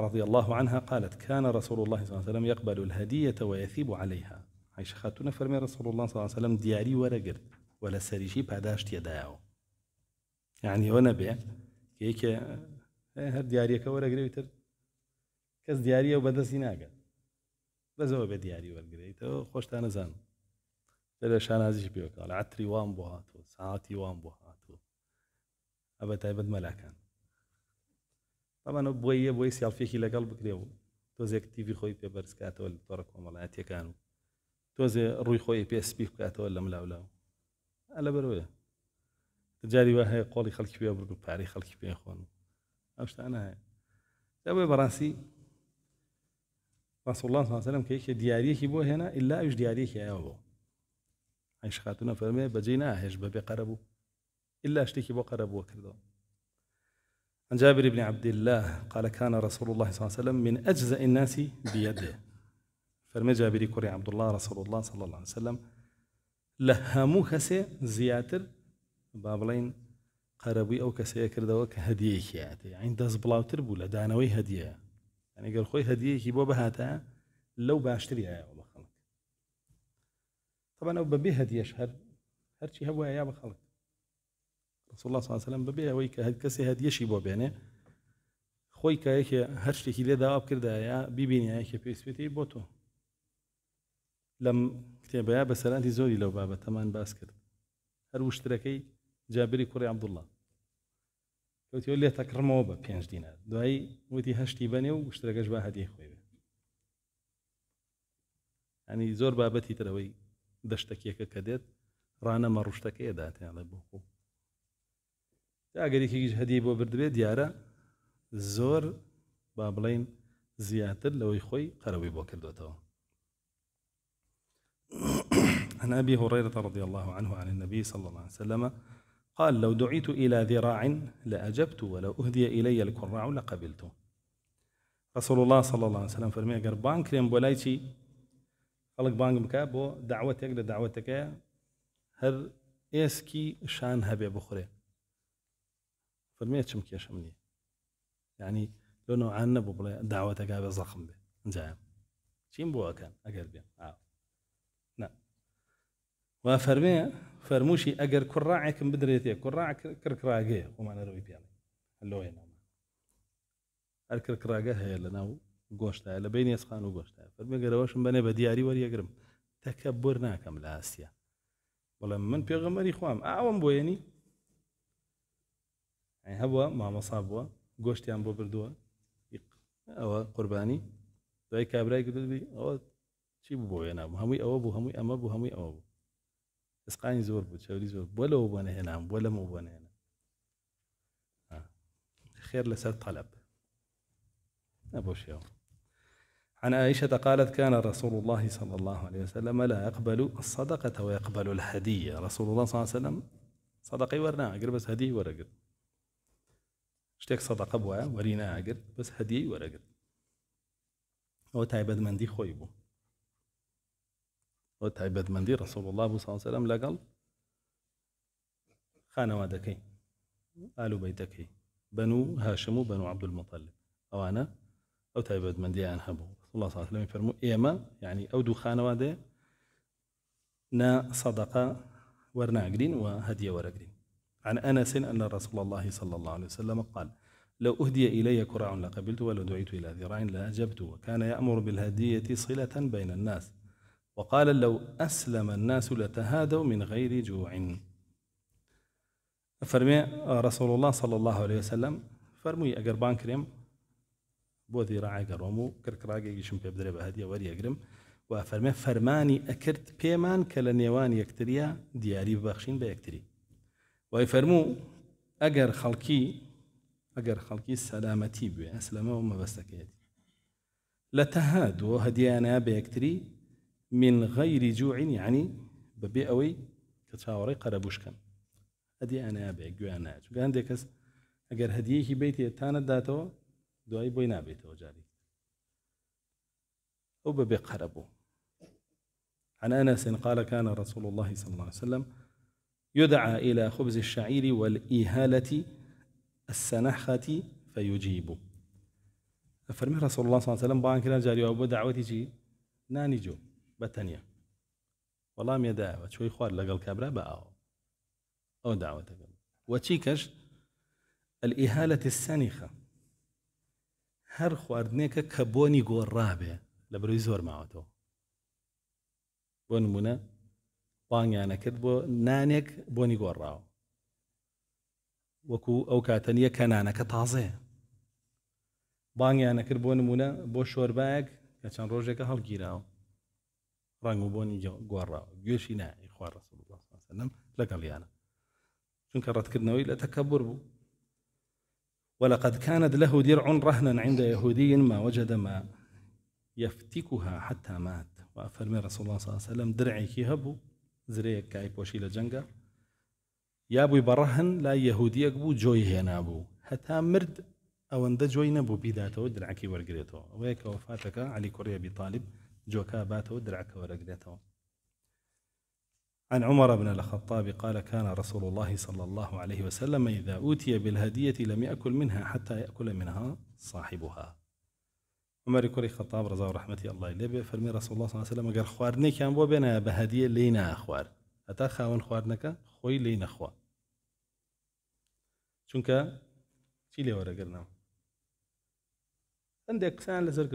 رضي الله عنها قالت كان رسول الله صلى الله عليه وسلم يقبل الهدية ويثيب عليها عائشة خاتون فرمي رسول الله صلى الله عليه وسلم دياري ورقر ولا سريشي باداشت يداو يعني بي كيك إيه، هر دياريك ورقر ويتر دياري وبدا و بەدەستی ناگات بەزەوە بە دیاری أنا زان شان نازیش پێکە لە عتري وام بۆ هاتووە ساعتی وام بۆ هاتووە ئەبە تایبەت مەلاکان ئەمانە خوي یە بۆی سیالفێکی لەگەڵ بکرێ و تۆزێک تیوی خۆی پێ روي خوي بي اس بي كاتو اللي خۆی پێسپی بکاتەوە لە ملاولاو ئەلە بەرەوەە جاری وە هەیە باري خەڵکی پێ برد و انا هاي پێخۆن و رسول الله صلى الله عليه وسلم سلم کە دیارەکی هنا الا ايش ئەوش دیارێکی ئەوە عیش خاتونە فەرمێ بەجێ ناهێش بە بێقەرە بوو إلا شتێکی بۆ قەرە عن جابر بن عبد الله قال كان رسول الله صلى الله عليه وسلم من أجزاء الناس بيده فرمى جابري كري عبد الله رسول الله صلى الله عليه وسلم لهمو كسي زياتر بابلين قربي أو كسي كردوا كهدية كياتي عند زبلاوتر بولا دانوي هدية يعني قال خوي هدية كي بو بهاتا لو باشتريها طبعا ئەو بەبێ هەدیەش هەر هەرچی هەبووە یا بە خەڵک رسول الله ساسەلم ببێ ئەوەی کە هەر کەسێ هەدیەشی بۆ بێنێ خۆی کایەکێ هەر شتێکی لێ داوا کردایە بیبینیایەکێ پێسپێتی بۆ تۆ لەم کتێبەیە بە سەرانی زۆری لەو بابەتەمان باس کرد هەر وشترەکەی جابری کوڕی عبدوڵله کەوتیەوە لێ تەکڕمەوە بە پێنج دیینە دوایی وتی هەشتی بەنێ و شترەکەش بە هەدی خۆی بێ ئەنی زۆر بابەتی ترەوەی دە شتێکێکە کە دێت ڕانەمە ڕوشتەکەی داتیانڵێ بۆکو ئەگەرێکیش هەدی بۆ بردبێ دیارە زۆر با بڵین زیاتر لەوەی خۆی قەرەوەی بۆ کردوێتەوە عن أبي هريرة رضي الله عنه عن النبي صلى الله عليه وسلم قال لو دعيت إلى ذراع لأجبت ولو أهدي إلي الكراع لقبلت رسول الله صلى الله عليه وسلم فرمي قربان كريم بولايتي خەڵک بانگم بکە بۆ داوەتێک لە هر هەر ئێسکی شان هەبێ بخورێ فەرمێ چم کێشم نییە ینی لۆ نوعان نەبوو بڵێ داوەتەکە بە زەخم بێ جایم چیم بۆەکەن ئەگەر بێ وا فەرمێ فەرموشی ئەگەر کوڕاعێکم بدرێتێ کوڕاع کرکراگەیە خۆمانەرەوەی پیاڵی لۆێ نامە هەر کرکراگە هەیە لە ناو گۆشتە لە بین ێسخان و گۆشتە فەرمەگەرەوەشم بنێ بە دیاری وەریەگرم تەکە بر ناکەم لە ئاسیا بەڵام من پێغەمەری خوام ئاوم بۆیەنی هەبووە مامەسا بووە گۆشتیان بۆ بردووە ئەوە قوربانی دوای کابرای گری ئەوە چی بوو بۆ نام هەمووی ئەوە بوو هەمووی ئەمە بوو هەمووی ئەوە بوو ئسقانی زۆر بوو چاوری زۆر بۆ لەوە بۆ نەهێنام بۆ لەمە بۆ نێنە خێر لەسەر تەلب نەبۆشیەوە عن عائشة قالت كان رسول الله صلى الله عليه وسلم لا يقبل الصدقة ويقبل الهدية رسول الله صلى الله عليه وسلم صدقي ورنا أقر بس هدية ورقر شتێک بس هدية وەریناگر أو تعبد من دي خويبو أو تعبد من دي رسول الله صلى الله عليه وسلم خانەوە خان ئالوبەی آل بەن بنو هاشم عبد المطلب أو أنا أو تعبد من دي أنهبو الله الله عليه وسلم فرمو إما يعني أو دخان خانەوادێ نا صدقه ورنا عقرين وهدية ورقرين عن أنس أن رسول الله صلى الله عليه وسلم قال لو أهدي إلي كراع لقبلت ولو دعيت إلى ذراع لأجبت وكان يأمر بالهدية صلة بين الناس وقال لو أسلم الناس لتهادوا من غير جوع فرمي رسول الله صلى الله عليه وسلم فرمي أقربان كريم بۆ دیڕاگە ڕۆم و کرکراگێکیشم پێ بدرێ بە هەدیە وەریەگرم و فەرمە فەرمانی ئەکرد پێمان کە لە نێوان یەکتریە دیاری ببەخشین بە یەکتری وای فەرموو ئەگەر خەڵکی ئەگەر خەڵکی سەلامەتی بێ ئەسلەمە و مەبەستەکەیەتی لە تەهادوە هەدیانە بە یەکتری من غەیری جوعینی عنی بەبێ ئەوەی کە چاوەڕی قەرەبوشکەن هەدیانە بێ گویان ناچ گەندێک کەس ئەگەر هەدیەکی بیت تانە داتەوە دوایی بۆی نابێتەوە جاری أو ببي قربو عن أنس قال كان رسول الله صلى الله عليه وسلم يدعى إلى خبز الشعير والإهالة السنحة فيجيب فرمي رسول الله صلى الله عليه وسلم بان كلا جاري أبو دعوتي جي ناني جو بتنيا والله ميدا وشوي خوار لقل كبرى بقى أو دعوتك وتشيكش الإهالة السنخة هەر خواردنێکە کە بۆنی گۆڕابێ لە بروی زۆر ماوەتەوە بۆ نمونە بانگیانەکرد بۆ نانێک بۆنی گۆڕاوە وەکو ئەو کاتەنیە کەنانەکە تازەیە بانگیانەکرد بۆ نمونە بۆ شۆربایەک کە چەند ڕۆژێکە هەڵگیراوە ڕنگ و بۆنی گۆڕاوە گوێشی نای خوارڕسەلم لەگەڵیانە چونکە ڕەتکردنەوەی لە تەکە بور بوو ولقد كانت له درع رهنا عند يهودي ما وجد ما يفتكها حتى مات من رسول الله صلى الله عليه وسلم درعي كي هبو زريك كاي بوشي يا يابو برهن لا يهودي بو جوي هنا بو حتى مرد او اند جوي نبو بيداتو درعكي ورقريته ويك وفاتك علي كوريا بي طالب جوكا باتو درعك ورقريته عن عمر بن الخطاب قال كان رسول الله صلى الله عليه وسلم إذا أوتي بالهدية لم يأكل منها حتى يأكل منها صاحبها عمر كري خطاب رضا ورحمة الله لێ بفرمي رسول الله صلى الله عليه وسلم قال خوارني كان بێنە بە هەدیە لی ناخوار هەتا خاوەن خواردنەکە خۆی لی نەخوا چونکە چی عندك وەرەگرنەوە هەندێک قسان لەسەر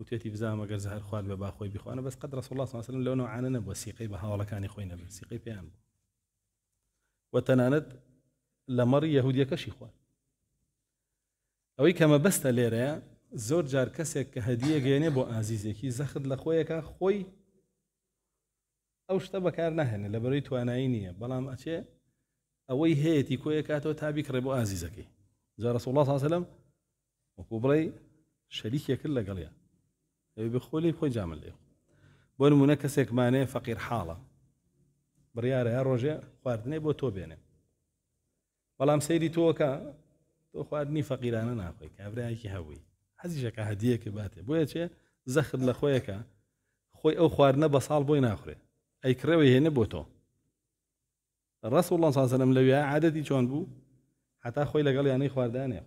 وتێتی بزانام ئەگەر زهر بابا خوي بخو انا بس قد رسول الله وسلم لەونەوە عانە نەبووە سیقی بە بها ولا كان سیقی پێیان بوو وتەنانەت لە مەڕی یەهودیەکەشی خوارد ئەوەی کەمە بەستە لێرەیە زۆر جار کەسێک کە هەدیە گەێنێ بۆ ئازیزێکی زەخت لە خۆیەکە خۆی ئەو شتە بەکار نەهێنێ لە بەرەوەی توانایی نییە بەڵام ئەچێ ئەوەی هەیەی کۆیە کاتەوە تابی کڕێ بۆ ئازیزەکەی زار رسول الله صلى الله عليه وسلم وكبري بڵێ شەریکێ قال لەگەڵیە ئەوێ بخۆلی خۆی جامل لێ بۆ نمونە کەسێکمانەیە فەقیر حاڵە بڕیاە یا ڕۆژێ خواردنێ بۆ تۆ بێنێ بەڵام سەیری تۆکە تۆ خواردنی فەقیرانە ناخۆی کابراایکی هەوی حەزیشەکە هەدیەکە باتێ بۆیە چێ زەخت لە خۆیەکە خۆی ئەو خواردنە بە ساڵ بۆی ناخورێ ئەیکرەوە هێنە بۆ تۆ ڕست وڵان سازەنم لەوێ عادەتی چۆن بوو حتا خۆی لەگەڵ یانەی خواردانێ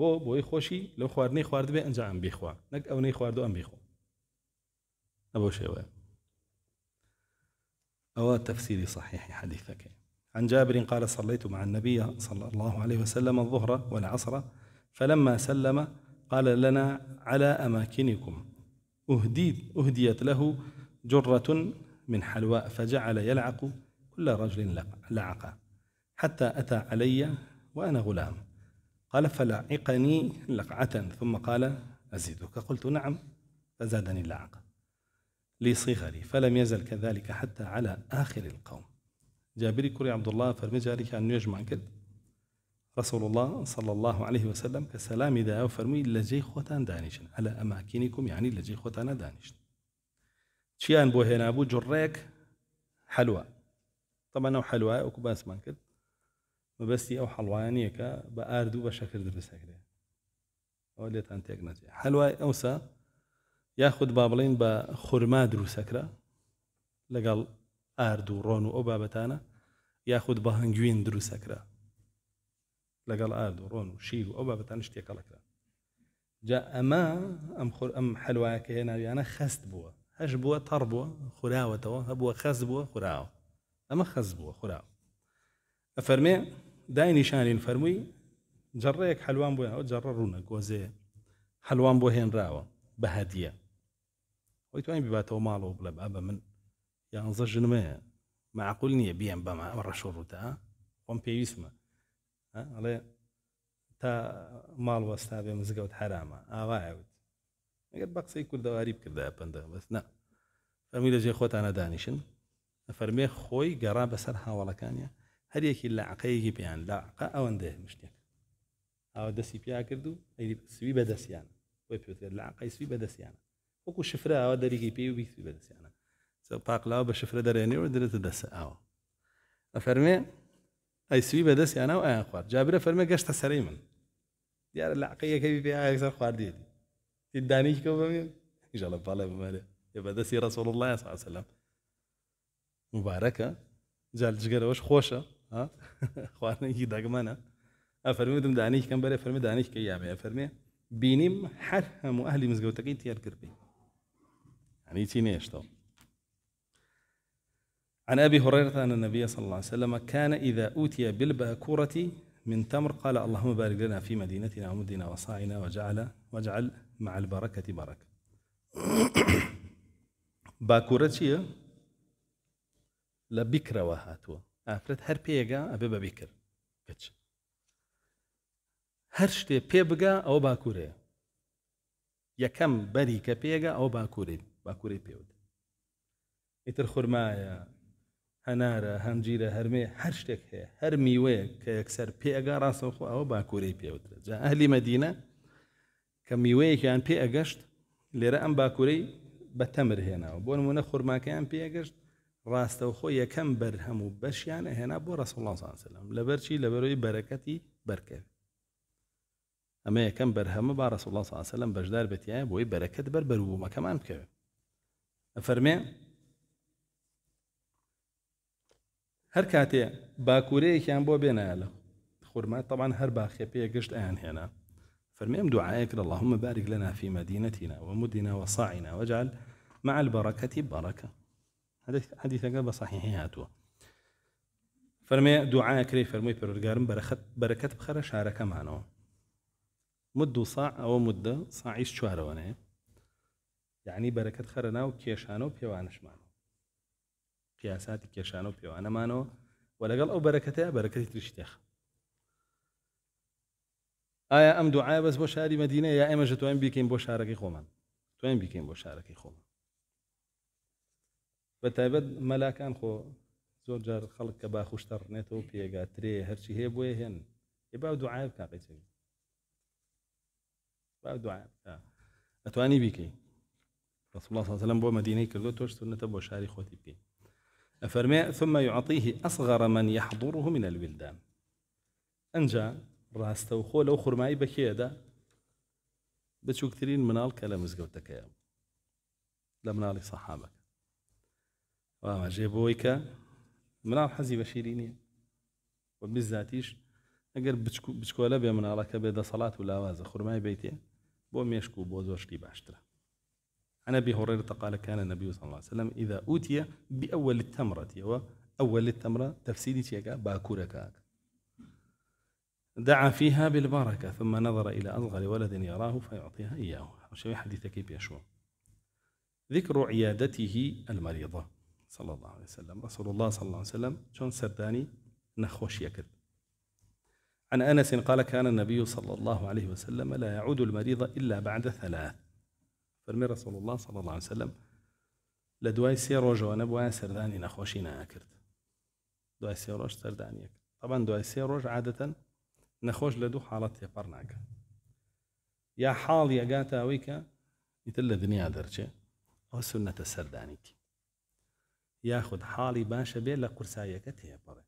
بۆ بۆی خۆشی لەو خواردنی خوارد بێ ئەنج ئەم بیخوا نەک ئەوەی خواردو ئەم بیخۆ ئەبەو شێوە ئەوە تفسيري صحيح حديثك عن جابر قال صليت مع النبي صلى الله عليه وسلم الظهر والعصر فلما سلم قال لنا على أماكنكم أهديت, أهديت له جرة من حلواء فجعل يلعق كل رجل لعقة حتى أتى علي وأنا غلام قال فلعقني لقعة ثم قال أزيدك قلت نعم فزادني اللعقة لصغري فلم يزل كذلك حتى على آخر القوم جابري كري عبد الله فرمي جاريك أن يجمع كد رسول الله صلى الله عليه وسلم كسلام إذا فرمي لجي خوتان دانيشن على أماكنكم يعني لجي خوتان دانيشن چیان بۆ بو جريك حلوى طبعا هو حلوى وكباس باسمان كد مەبەستی ئەو حڵوانیەکە بە ئاردوو بە شەکر دروستەکرێ ئەو لێتان تێک نەچێت هەلوای ئەوسا یاخود با بڵین بە خورما دروسەکرا لەگەڵ ئاردوو ڕۆن و ئەو بابەتانە یاخود بە هەنگوین دروسەکرا لەگەڵ ئاردوو ڕۆن و شیر و ئەو بابەتان شتێکەڵەکرا جا ئەمە ئەم خۆر ئەم هەلوایەکە هێناویانە خەست بووە هەش بووە تەڕ بووە خوراوەتەوە هەبووە خەز بووە خوراوە ئەمە خەز بووە خوراوە ئەفەرمێ دای نیشانین فەرمووی جەڕەیەک هەلوان بۆ ئەو جەڕە ڕوونە گۆزێ هەلوان بۆ هێنراوە بە هەدیە ئەوی توانین بباتەوە ماڵەوە بڵێ بە من یانزە ژنمەیە معقول نییە بیان بەما ئەوە ڕەشۆ ڕوتە خۆم پێویستمە ئەڵێ تا ماڵ وەستا بێ مزگەوت حرامە ئاوایوت ئەگەر بە قسەی کوردەواری بکردا پندە بەس نا فەمی لەجێ خۆتانە دانیشن فەرمێ خۆی گەڕا بەسەر هاوڵەکانە هر یکی هەر یەکی لاعقەیەکی پێیان لاعقا ئەوەندە مشتێک ئەوە دەستی پیا کرد لعقه سوی بەدەستیانە بۆی پێوتێت لاعقای سوی بەدەستیانە وەکو شفرە ئەوە دەریکی پێی و بیسوی بەدەستیانە پاقلاوە بە شفرە دەرێنێ و درێتە دست او ئەفەرمێ ای سوی بەدەستیانە او این خوارد جابرە فەرمە گشت سەری من دیارە لاعقەیەکەوی پێ ئاەکسەر خواردێتی دانێکی کە بەێ ئیژەڵە باڵێ بمەرێ بەدەستی ڕسوڵ الله سلام مبارەکە جالجگەرەوەش خۆشە ها خواني دغمنه افرمي دم دانيش كم بره افرمي دانيش كي يابي افرمي بينيم حرهم اهلي تیار کردی یعنی چی نیست تو عن ابي هريره ان النبي صلى الله عليه وسلم كان اذا اوتي بالباكوره من تمر قال اللهم بارك لنا في مدينتنا ومدنا وصاعنا وجعل واجعل مع البركه بركه باكوره شيء لا بیکرەوە وهاتوا ئافرەت هەر پێگا ئەبێ بەبی کرد کەچ هەر شتێ پێ بگا ئەوە باکوورەیە یەکەم بەری کە پێگا ئەو باکوورێ باکوورەی پێوت ئیتر خورمایە هەنارە هەنجیرە هەرمێ هەر شتێک هەیە هەر میوەیە کە یەکسەر پێگا ڕاستەخۆ ئەوە باکوورەی پێوترە جا ئەهلی مەدینە کە میوەیەکیان پێ ئەگەشت لێرە ئەم باکوورەی بە تەمر هێناوە بۆ نمونە خورماکەیان پێگەشت بر یەکەم بەر هەموو بەشیان هێنا بۆ ڕسوڵسانسلم لە بەرچی لە بەرەوەی بەرەکەتی بەرکرد ئەمە یەکەم بر با ڕسوڵ ساسەلم بەشدار بەتیایە بۆی بەرەکەت بەر بەربوومەکەمان بکەوێت ئەفەرمێ هەر کاتێ باکوورەیەکیان بۆ بێنایە لە خورما طبعا هەر باخێ پێ گەشت ئایان هێنا فرميم دعائك اللهم بارك لنا في مدينتنا ومدنا وصاعنا واجعل مع البركة بركة حديث قال صحيحه هاتوا فرمي دعاء كري فرمي برغارم بركت بركت بخره شاركه مانو مدو صاع او مده صاعيش شوارونه يعني بركة خرنا وكيشانو بيوانش مانو قياسات كيشانو بيوانا مانو ولا قال او بركته بركة ترشتخ ئایا آية ئەم دوعاە بەس بۆ شاری مدينة يا إما جتوين بيكين بیکەین بۆ شارەکەی خۆمان توانین بیکەین بۆ شارەکەی بتابد ملا كان خو زور خلق كبا خوشتر نيتو بيغا تري هرشي هي بوي هن يبا دعاء بكا قيتي با دعاء بكا اتواني بكي رسول الله صلى الله عليه وسلم بو مدينة كردو توش سنة بو شاري خوتي بي أفرمي ثم يعطيه أصغر من يحضره من البلدان أنجا راستو خو لو خرماي بكي دا بتشوك ترين منال كلام زغوتك يا لمنال صحابك ڕاواژێ بۆی من مناڵ حزي بە وبالذاتيش اگر و بزاتیش ئەگەر بچکۆلە بێ مناڵەکە بێ دەسەڵات و لاوازە خورمای بیتێ بۆ مێشک و بۆ زۆشتی أنا أبي هريرة قال كان النبي صلى الله عليه وسلم إذا أوتي بأول التمرة أول التمرة تفسيري تيكا باكوركا دعا فيها بالبركة ثم نظر إلى أصغر ولد يراه فيعطيها إياه شو حديثك شو ذكر عيادته المريضة صلى الله عليه وسلم رسول الله صلى الله عليه وسلم شون سرداني نخوش يكد عن أنس قال كان النبي صلى الله عليه وسلم لا يعود المريض إلا بعد ثلاث فرمي رسول الله صلى الله عليه وسلم لدواي سيروج روجو أنا سرداني نخوشينا أكرت دواي سيروج سرداني طبعا دواي سيروج عادة نخوش لدو حالات يبرناك يا حال يا قاتا ويكا مثل الدنيا درجة أو سنة السردانيك یاخود حاڵی باشە بێت لە قورسایەکە تێپەڕێ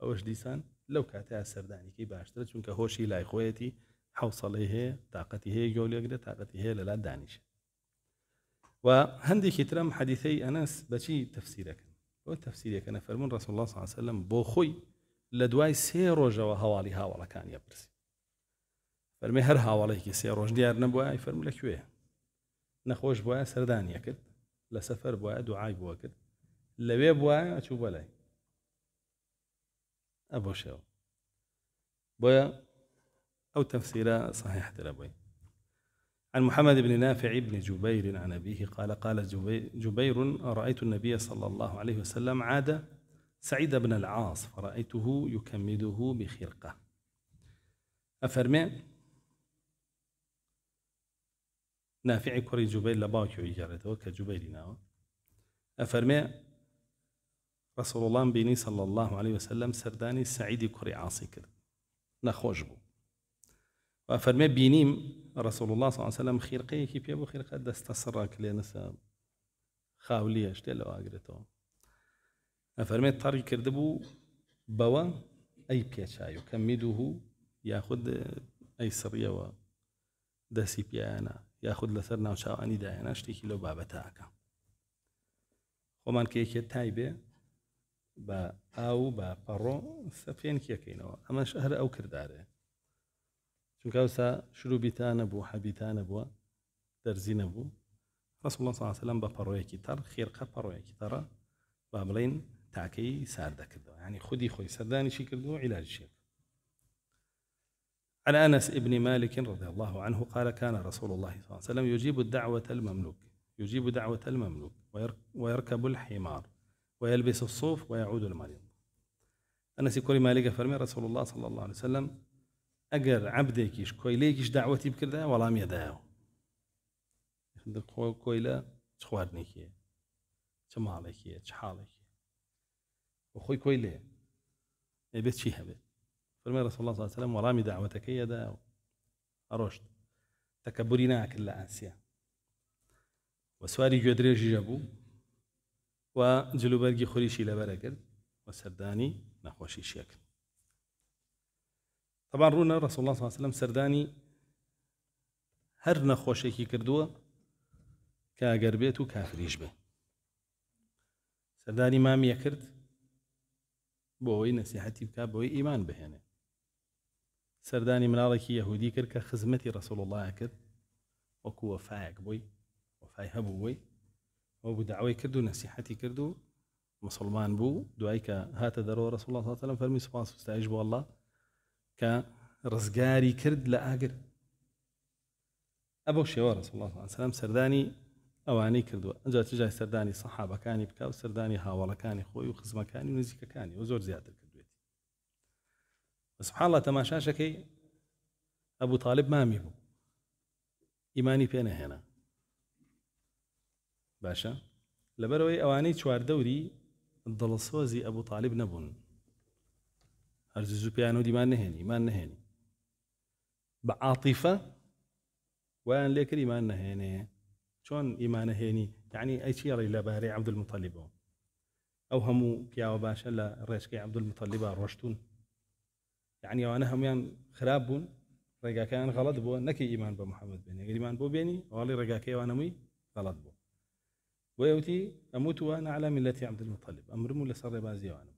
ئەوەش دیسان لەو کاتە سەردانیکەی باشتر چونکە هۆشی لای خۆیەتی حوسڵی هەیە تااقەتی هەیە گەولێکدا تااقەتی هەیە لەلا دانیشە و هەندێکی ترم حەدیثەی ئەنەس بەچی تەفسیرەکەن بۆ تەفسیرەکە نەفەرمون ڕسم الله ساسەلم بۆ خۆی لە دوای سێ ڕۆژەوە هەواڵی هاوڵەکان یەپرسی فەرمی هەر هاوڵێکی سێ ڕۆژ دیار نەبووە ئای فەرم لەکوێ نەخۆش بووە سەردانیە کرد لە سەفەر بووە دوعای بووە کرد بوای بواە ئەچوو آب لای ئەبۆشەوە او ئەو تەفسیرە صحيح دەرەبووی عن محمد بن نافع بن جبير عن أبيه قال قال جبير رأيت النبي صلى الله عليه وسلم عاد سعيد بن العاص فرأيته يكمده بخرقة أفرمي نافع كري جبير لباكي إجارته كجبير ناو أفرمي الله بيني صلى الله عليه وسلم سرداني سعيد كري عاصي کرد نخوش بو وفرما بيني رسول الله صلى الله عليه وسلم خیرقە دەستە سڕاک لێ نسە خاولیە شتێ لەوە ئاگرێتەوە ئەفەرمێت تەڕی کرده بوو بەوە بوا اي و کەمی دووه یاخود ئەی سڕیەوە دەسی پیانە یاخود لەسەر ناوچاوانی داهێنا شتێکی لەو بابەتەکە خۆمان کە یەکێت تای با بە ئاو بە پەڕۆ سەفێنکیەکەینەوە اما شهر او كرداره چونکەوسا كاوسا شلو بيتان ابو حبيتان ابو ڕسوڵ ابو رسول الله صلى الله عليه وسلم با بڵین تاکەی ساردەکردەوە ینی خودی خۆی سەردانیشی علاج عیلاجشێک عن أنس ابن مالك رضي الله عنه قال كان رسول الله صلى الله عليه وسلم يجيب الدعوة المملوك يجيب دعوة المملوك ويركب الحمار ويلبس الصوف ويعود المريض أنس كوري مالك فرمي رسول الله صلى الله عليه وسلم أجر كويليك كويليكيش دعوتي بكذا ولا ميداو كويلا كي تمالكي تحالكي وخوي كويلي يبيت شي هبه فرمي رسول الله صلى الله عليه وسلم ورامي دعوتك يدا أرشد تكبري ناك لا أنسيا وسواري جدري جابو و جلوبەرگی خوریشی لبره کرد و سەردانی نەخۆشی شێکرد طبعا ڕوونە رسول الله صلی الله علیه وسلم سردانی سەردانی هەر نەخۆشێکی کردووە کاگەر بێت و کافریش بێ سەردانی مامیە کرد با بۆ ئەوەی نەسیحەتی بکە بۆی ئیمان بهێنێ سەردانی مناڵێکی یهودی کرد که خزمتی رسول الله کرد وەکو وەفاەک بووی وفای هبو بووی او دعوي كردو نصيحتي كردو مسلمان بو دعيك هات دوایی رسول الله صلى ڕسوڵ الله سلام فەرمی سوپاس ستایش بۆ الله کە رزقاري كرد لە ئاگر ئەبەو شێوە ڕسوڵ الله سلام سەردانی ئەوانەی کردووە ئەجا تجای سەردانی سەحابەکانی بکە و سەردانی هاوڵەکانی كاني خوي خزمەکانی و ونزيكا كاني وزور زياده کردوێتی سبحان الله تماشاشكي ابو طالب ما ميبو ايماني فينا هنا باشە لەبەرەوەی ئەوانەی چواردەوری دڵسۆزی ئەبوو تاالب نەبوون هەرز زوپیان و دیمان نهێنی نهيني نهێنی بە عاتیفە ویان لێکرد ایمان نهێنێ چۆن ئیمانە هێنی یعنی ئەی چیڕی لەبارەی عبد المتەلیبەوە ئەو هەموو پیاوە باشە لە ڕێچکەی عبد المتەلیبا ڕۆشتون يعني ئەوانە هەمویان خراپ بوون ڕێگاکەیان غەڵت بووە نەکەی ئیمان ايمان بو بيني والله رجاء بێنی وانا مي غلط بو ويوتي أموت وأنا على ملتي عبد المطلب أمرمو لسر ربازي وانا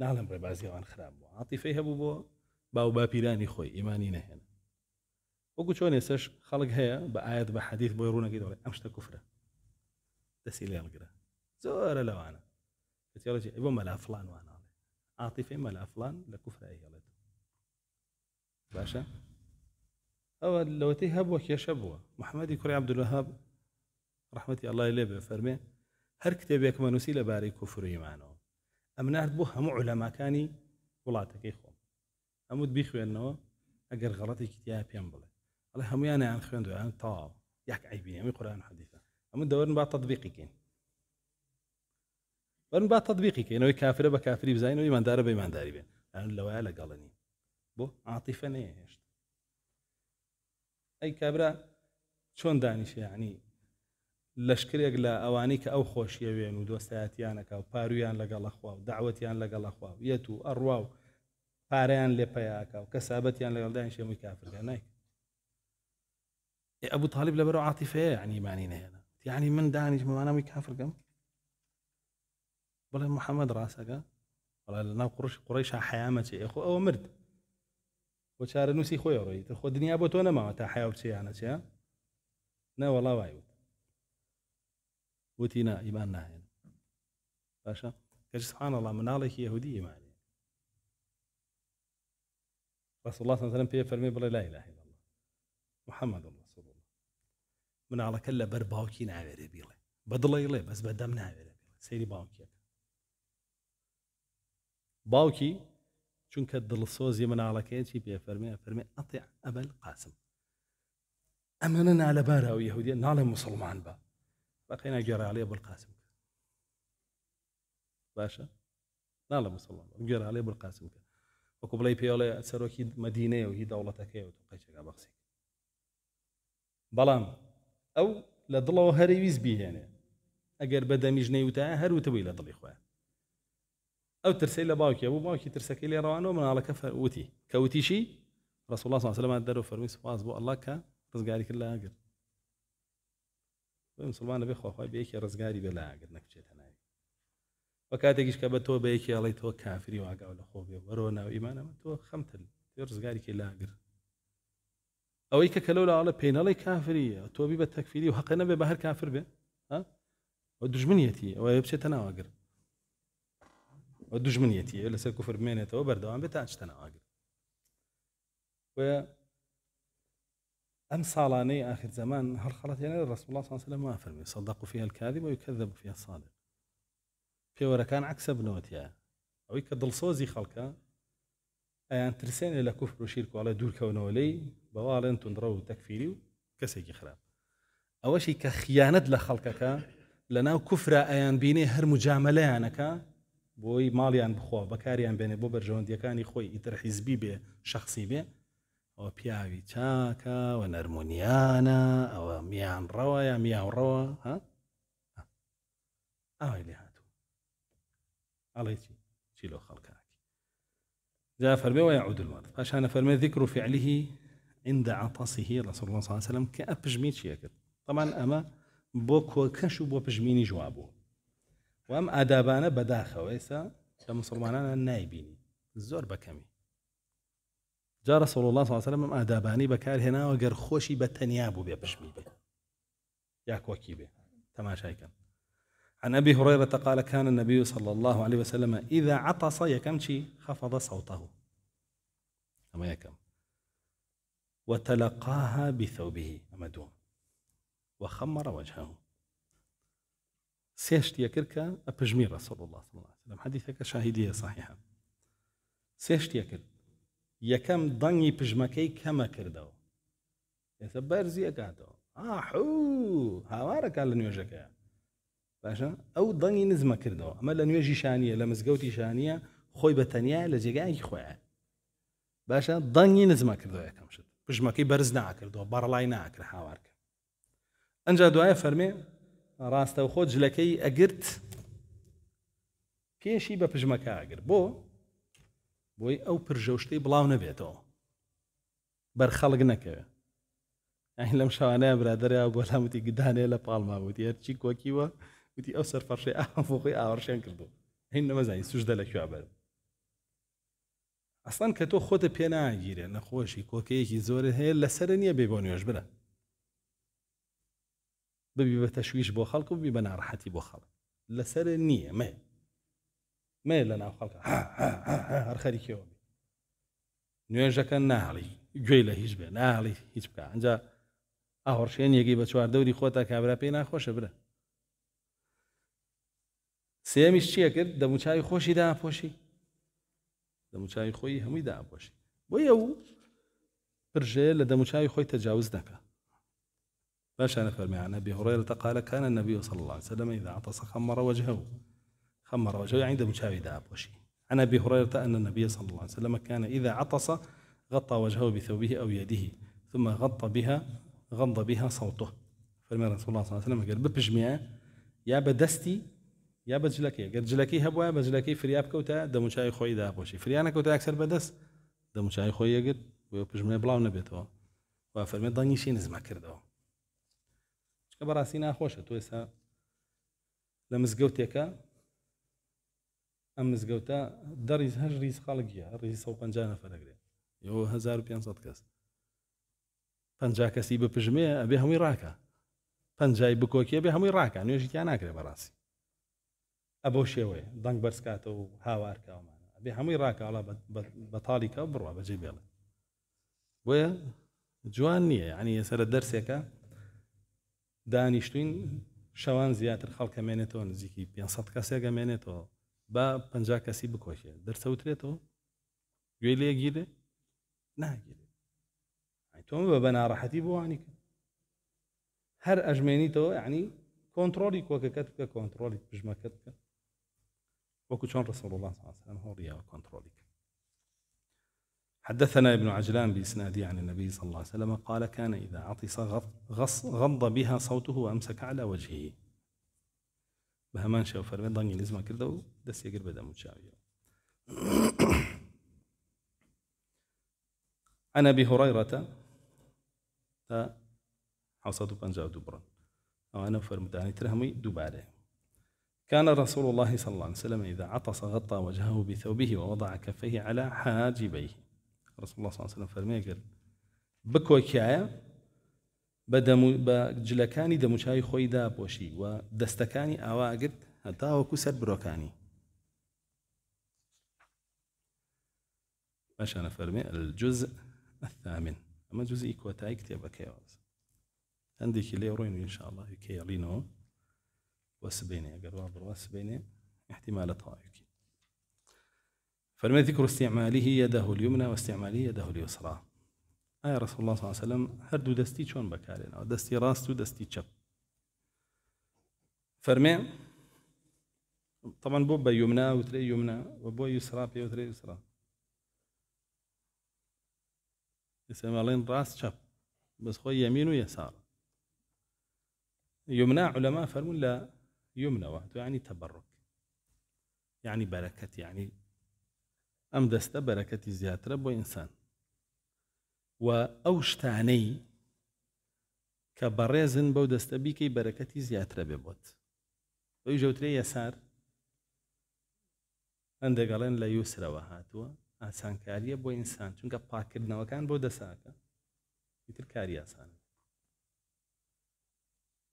نعلم ربازي وانا خراب بو عاطفه هبو بو باو بابيراني خوي إيماني نهنا وقلت شون يسش خلق هي بآيات بحديث بيرونا كده أمشتا كفرة تسيلي القرا زور لوانا فتيولوجي إبو ملا فلان وانا عاطفه ملا فلان لكفرة أي ولد باشا أو لو تهب وكيشبوه محمد كري عبد الوهاب الله ڕحمەتی ئەلای لێ بێ فەرمێ هەر کتێبێکمە نووسی لە باری کوفرڕیمانەوە ئەم نرد بۆ هەموو علەماکانی وڵاتەکەی خۆم هەمووت بیخوێنەوە ئەگەر غەڵەتێکی تیا پێم بڵێ ئەڵێ هەمویانیان يعني خوێندویان تاڵ یاک ئەیبینەمی قورآان حەدیثە ئەمە دەورن با تطببیقیکەین بەرن با تطببیقیکەینەوەی کافرە بە کافری بزانینەوە ئماندارە بەیمانداری بێن ئەن لەوەیە لەگەڵنی بۆ عاتیفە نەیە هێشت اي کابرا شون دانيش يعني لەشکرێک اوانی که او خوشی خۆشیەوێن و که او پارویان لەگەڵ ئەخوا و دعوتیان لەگەڵ ئەخوا و اروا و ئەڕوا و پارەیان لێپەیاکە و کەسابەتیان لەگەڵدایان شێمی کافرگە نایک ئەبوو تاالب لە بەرەو عاتیفەیە عنیمانی نه یعنی من دانش کافر ممانەوەی کافرگەم محمد محەممەد ڕاستەکە بەڵ لە قرش قڕش حیامت حیامەچێ خو او مرد و چاره نوسی خۆی ڕۆیت خۆ دنیا بۆ تۆ نەماوە تا حیا بچیانە چە نەوەڵا وایوت وتینا ئیمان ناهێن باشە کەش سبحانەڵا مناڵێکی یهودی مانێ رسول الله صلى الله عليه وسلم فرمي بلا لا اله الا الله محمد رسول الله من على كلا برباوكين باوكي ناويري بدل بدله بس بدمنا ناويري بيله سيري باوكي باوكي چونك دل سوزي من على كيتي بي فرمي فرمي اطيع ابا القاسم امنا على بارا ويهوديا نال مسلمان با بعدين جرى عليه ابو القاسم باشا لا صلى الله عليه وسلم جرى عليه ابو القاسم وەکو بڵی پێڵێ سەرۆکی مدینەیە و هی دەوڵەتەکەی و قەچێکا بەخسی بەڵام ئەو لە دڵەوە هەرەویست بیهێنێ ئەگەر بە دەمیژنەی وتایە هەروتەوەی لە دڵی خۆیان ئەو ابو لە باوکی لي روانو من على كف مناڵەکە كوتي شي رسول الله سلمان دەرو فەرمی سپاس بۆ ئەللا کە ڕزگاری کرد الله ئەگرت مسلمانە بێ خۆخوای بەیەکی ڕزگاری بێلاگر نەکچێتە ناوی بە کاتێکیش کە بە تۆ بە یەکی ئەڵی تۆ کافری واگاو لە خۆ بێ بەرەوە ناو ئیمانەمە تۆ خەمتن ڕزگارێکی لاگر ئەوەی کە کەلو لەڵە پێینەڵی کافریە تۆبی بە تەکفری و حقە نەبێ بە هەر کافر بێ ئەو دژمنیەتی ئەوە بچێتە ناواگر ئەو دژمنیەتی لەسەر کوفرمێنێتەوە بەردەوام بێت تا چتە ناواگر ام صالاني اخر زمان هل خلت يعني الرسول صلى الله عليه وسلم ما فهم يصدق فيها الكاذب ويكذب فيها الصادق في ورا كان عكس بنوت يا او يكدل صوزي خلقا اي انت رسين الى كفر وشرك على دور كون ولي بوال انت درو تكفيري كسي خراب او شيء كخيانه لخلقك لنا كفر ايان بيني هر مجامله انا كا بوي ماليان ان بخوا بكاري ان بيني بو برجون ديكاني خوي اتر حزبي به شخصي به او پیاوی چاکەوە نەرمونیانە او میان روا یا میاوڕەوە ئەوەی آه، لێ هاتوو ئەڵێ چی چیلۆ خەڵکاکی جا فەرمێ وە یعود المەرد پاشانە فەرمێ ذکر و فعلیه عند عطسه رسول الله صلى الله عليه وسلم كأبجمي شيكت طبعا أما بوكو كشو بو بجميني جوابو وأم آدابانا بداخة ويسا كمسلمان أنا نايبيني زور بكمي جا رسول الله صلى الله عليه وسلم آداباني بەکار هنا گەر خوشي بتنيابو تەنیا بوو بێ پشمی تما یا عن أبي هريرة قال كان النبي صلى الله عليه وسلم إذا عطس يكمشي خفض صوته أما يكم وتلقاها بثوبه أما دوم وخمر وجهه سيشت يكرك أبجمير رسول الله صلى الله عليه وسلم حديثك شاهدية صحيحة سيشت يكرك یەکەم دەنگی پژمەکەی کەمە کردەوە ئێستا بەرزی ئەکاتەوە ئاحوو هاوارەکە لە نوێژەکە باشە ئەو دەنگی نزمە کردەوە ئەمە لە نوێژی شانیە لە مزگەوتی شانیە خۆی بە تەنیا لە جێگایکی خۆیان باشە دەنگی نزمە کردەوە یەکەم شت پژمەکەی بەرز ناکردەوە بەڕڵای ناکرد هاوارکە ئەجا دوایە فەرمێ ڕاستە و خۆ جلەکەی ئەگرت پێشی بە پژمەکە ئەگر بۆ بۆی ئەو پرژەشتەی بڵاو نەبێتەوە بەرخەڵک نەکەوێت ئەین لەم شەوانەیە برادریا بۆ لاموتی گدانێ لە پاڵما وتی هەرچی کۆکیوە وتی ئەو سەرفەرشەی ئافۆخی ئاوەڕشیان کردو هین نەمەزانی سوشدە لە کوێبەر ئەسان کە تۆ خۆتە پێناگیرێ نەخۆشی کۆکەیەکی زۆر هەیە لەسەر نییە بێ بۆ نوێژ برە ببی بە تەشویش بۆ خەڵکو بی بە ناڕەحەتی بۆ خەڵک لەسەر نییە مێ ها لە ناو خەڵکە هەر خەریکەوە بێ نوێژەکە نالي گوێی لە هیچ بێ ناڵی هیچ بکە ئەجا ئاهۆڕشێن یەکی بە چوار دەوری خۆتا کابرا پێی ناخۆشە برە سێمیش چییە کرد دەموچوی خۆشی داپۆشی دەموچوی خۆی هەمووی داپۆشی بۆ ئەو پرژێ لە دەموچوی خۆی تەجاوز دەکە باشە نەفەرمیانە بهڕێ لە تەقالە کانە نەبی وصل الله وسلم إذا عطس خمر وجهه هم رجل عند مشاهدة أبو شيء عن أبي هريرة أن النبي صلى الله عليه وسلم كان إذا عطس غطى وجهه بثوبه أو يده ثم غطى بها غض بها صوته فلما رسول الله صلى الله عليه وسلم قال ببجمع يا بدستي يا بجلكي قال جلكي هبوا بجلكي فرياب كوتا دم شاي خوي دابوشي بوشي فريانا كوتا أكثر بدس دم شاي خوي يقد وبجمع بلاو نبيتو وفرمي ضني شي نزمع كردو راسينا خوشة تويسا لمزقوتيكا ئەم مزگەوتە دەریز هەر ریز خەڵکیە ڕیز 150 نەفرەگرێ یەوە 1500 کەس پنج کەسی بپژمەیە ئەبێ هەمووی ڕاکە پنجای بکۆکیە بێ هەمووی ڕاکە نوێژیان ناکرێ بەڕاستی ئە بۆ شێوەیە دەنگ بەرزکاتەوە و هاوارکەوەمانە ئەبێ هەمووی ڕاکەڵا بەتاڵیکە بڕە بەجێ بێڵێ بۆیە جوان نییە ینی سرە دەرسێکە دانیشتین شەوان زیاتر خەڵکە مێنێتەوە نزیکی 500 کەسێکە مێنێتەوە بە پ کەسی بکۆشێ دەرسەوترێتەوە گوێ لێگیرێ ناگیرێ تۆم بە بەناڕەحەتی بۆوانی کرد هەر ئەژمێنیتەوە ینی کت که کنترولی کۆنتترۆلی کت که وەکو چۆن رسول الله هۆڕیەوە کۆنتترۆلی کرد حدثنا ابن عجلان بإسناده عن النبي صلى الله عليه وسلم قال كان إذا عطس غض بها صوته وأمسك على وجهه بە هەمان شێو فەرمێ دەنگی لیزمە کرده و دەستێگر بەدەم و چاویەوە عن أبي هريرة حوصد بنجا دبرا أو أنا فرمتاني ترهمي دوباره كان رسول الله صلى الله عليه وسلم إذا عطس غطى وجهه بثوبه ووضع كفيه على حاجبيه رسول الله صلى الله عليه وسلم فرمي قال بكوكيا بجلكاني بە جلەکانی دەموچای خۆی داپۆشی و دەستەکانی ئاواگرت كسر بروكاني باش انا فرمي الجزء الثامن اما جزء ايكو تايك تيبا كيوز کۆتایی کتێبەکەیەوە هەندێکی لێ ڕۆین انشاءله کێڵینەوە وەسبێنێ ئەگەروا بڕوا سبێنێ احتمال تاوەکی فرمي ذكر استعماله يده اليمنى واستعماله يده اليسرى آية رسول الله صلى الله عليه وسلم هردو دستي شون بكارينا دستي راست ودستي شب فرمي طبعا بوبا يمنى وتري يمنى وبو يسرى بي وتري يسرا يسمى لين راس شاب بس خوي يمين ويسار يمنى علماء فرمون لا يمنى وحده يعني تبرك يعني بركة يعني أم دست بركة زيادة بو إنسان و ئەو شتانەی کە بەڕێزن بەو دەستە بیکەی بەرەکەتی زیاترە بێ بۆت ئەوی ژەوترێ یەسار هەندێکگەڵێن لە یوسرەوە هاتووە ئاسانکاریە بۆ ئینسان چونکە پاکردنەوەکان بۆ دەساکە ئیتر کاری ئاسانە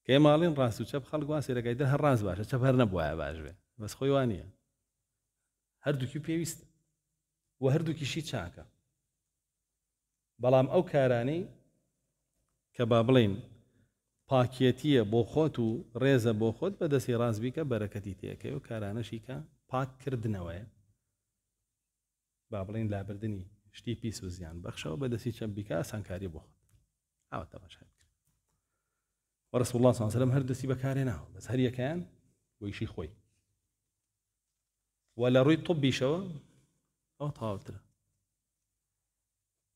کە ماڵین ڕاست و چەپ خەڵک واسێرەکەی دە هەر ڕاست باشە چەپ هەر نەبواە باش بێ بەس خۆی وانە هەردووکی پێویستە و هەردووکیشی چاکە بەڵام ئەو کارانەی کە با بڵین پاکیەتیە بۆ خۆت و ڕێزە بۆ خۆت بەدەستی ڕازبیکە بەرەکەتی تێەکەی و کارانەشی کە پاکردنەوەی با بڵین لابردننی شتی پیس و زیان بەخشەوە بەدەستی چەمبیکە ئاسانکاری بۆ خۆت ئەوە تەماشای ورسول الله صلى الله عليه وسلم هر دسي بكارنا بس هر يكان ويشي خوي ولا روي طبي شوا او طاوتر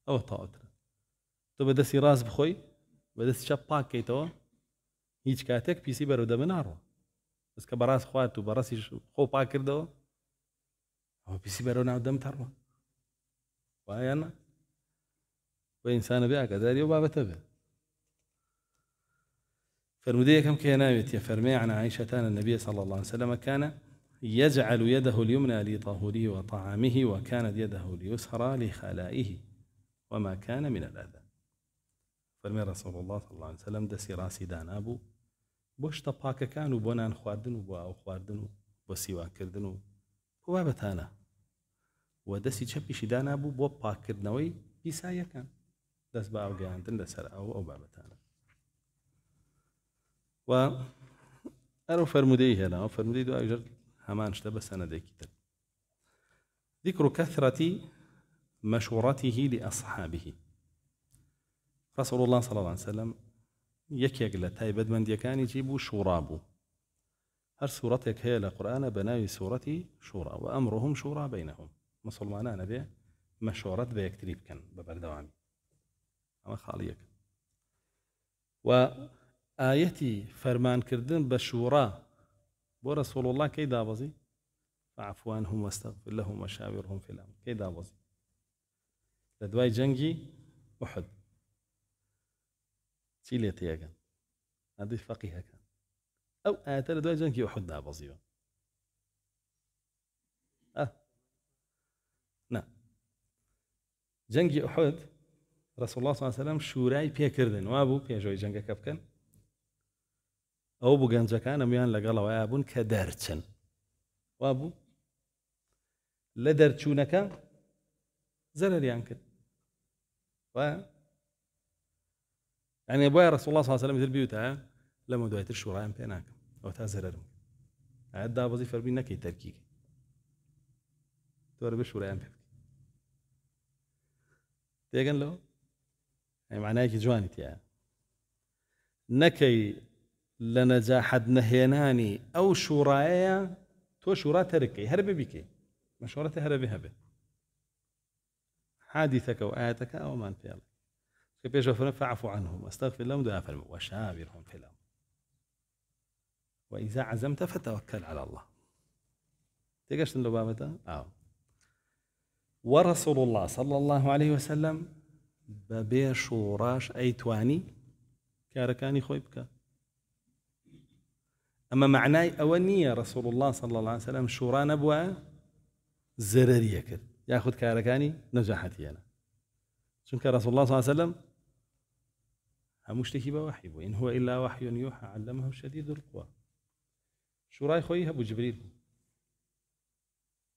او تەواوترە تۆ بەدەستی راس بخوي بەدەست چە پاکەیتەوە هیچ کاتێک پیسی بەرەو دەبە ناڕوە بەسکە بەڕاست خوارد و بەڕاستیش خۆ پاکردەوە ئەوە پیسی بەرەو ناو دەم تەڕوە وایە نە بە ئینسانە بێ ئاگاداری و بابەتە تبع فرمودية كم كيناويت يا فرمي عن عائشة أن النبي صلى الله عليه وسلم كان يجعل يده اليمنى لطهوره وطعامه وكانت يده اليسرى لخلائه وما كان من الأذى فرمي رسول الله صلى الله عليه وسلم دسي راسي دان أبو پاکەکان و كانوا نان خواردن و بۆ ئاو خواردن و بۆ سیواکردن و پوا بەتانە و دەستی چەپیشی دانابوو بۆ پاکردنەوەی پیسایەکان دەست بە ئاوگەیاندن لەسەر ئەو ئەو و أرو فرمودي هێنا أو فرمودي دو أجر هەمان شتە بە ذكر كثرة مشورته لأصحابه رسول الله صلى الله عليه وسلم يك لە تایبەتمەندیەکانی چی بوو شوڕا بوو هەر سوورەتێک هەیە لە قورآە بە ناوی سوورەتی شوڕا و ئەمڕۆهم شوڕا مشورت بيك تريب كان بە یەکتری بکەن بە بەردەوامی ئەمە خاڵیەک و الله کەی دابەزی فعفوانهم واستغفر لهم وشاورهم في الأمر کەی دابەزی لە دوای احد وحد چی هذه فقيه ئەدی او هەکەن ئەو ئاتە احد دوای جەنگی اه نابەزیوە نا جەنگی ئوحد رسول الله صلى الله عليه وسلم شورای پێکردن وابو بوو پێشەوەی جەنگەکە بکەن ئەو بوو گەنجەکان ئەمیان لەگەڵەوە یابوون کە وابو وا بوو لە دەرچوونەکە زەرەریان کرد فاهم؟ يعني ابويا رسول الله صلى الله عليه وسلم يدير بيوتها لما دويت الشورى ام بيناك او تازر تا عدا ئاەت دابزی فەرمی نەکەی تەرکی تۆرە ام بيناك پێ لو يعني معناه كي تیا نەکەی نكي نەجاحەت نهيناني او شورايا تو شورا تركي هرب بيكي مشورته هرب هبه حادثك وآيتك من في الأرض كيفاش فاعفو عنهم واستغفر لهم دعاء وشاورهم في الأمر وإذا عزمت فتوكل على الله تيجاش بابتا آه. ورسول الله صلى الله عليه وسلم ببي شوراش أي تواني كاركاني خويبك اما معناي أولني رسول الله صلى الله عليه وسلم شورا نبوه زرريه یاخود انا نەجااحەتیانە چونکە رسول الله صلى الله عليه وسلم هەموو شتێکی بە وحی هو إلا وحي يوحى علمه شديد القوى شو راي خويه ابو جبريل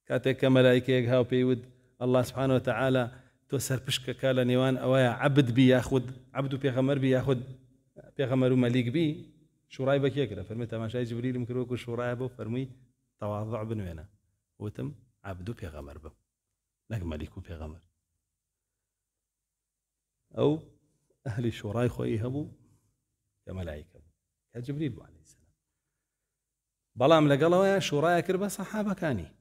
كاتك ملائكه هاو بيود الله سبحانه وتعالى توسر بشكا كالا نيوان ئەوەیە عبد بي یاخود عبد و بي بی یاخود پێغەمەەر و مەلیک بی شوڕای بەکێکرە فەرمی جبريل مكروك شو راي بۆ فرمي تواضع بنوينه وتم عبد و پێغەمەەر بم نجم عليكم في غمر او اهل الشراي خويهبو كملائكة كجبريل عليه السلام بلام لقلوا يا شراي كربا صحابة كاني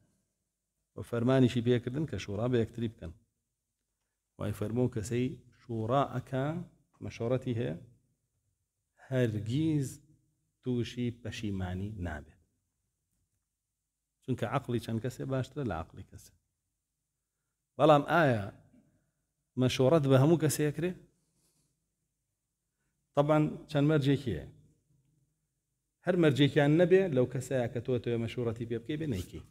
وفرماني شي بيكر دن كشورا بيك كان ويفرمون كسي شورا أكا مشورتي هي هرجيز توشي بشيماني نابه چونکه عقلی چند کسی لا عقلي كسي بەڵام آية مەشۆڕەت بە هەموو کەسێکرێ طبعا كان مرجيكي هەر مرجيكي عن النبي لو کە تۆ توێ بيبكي بنيكي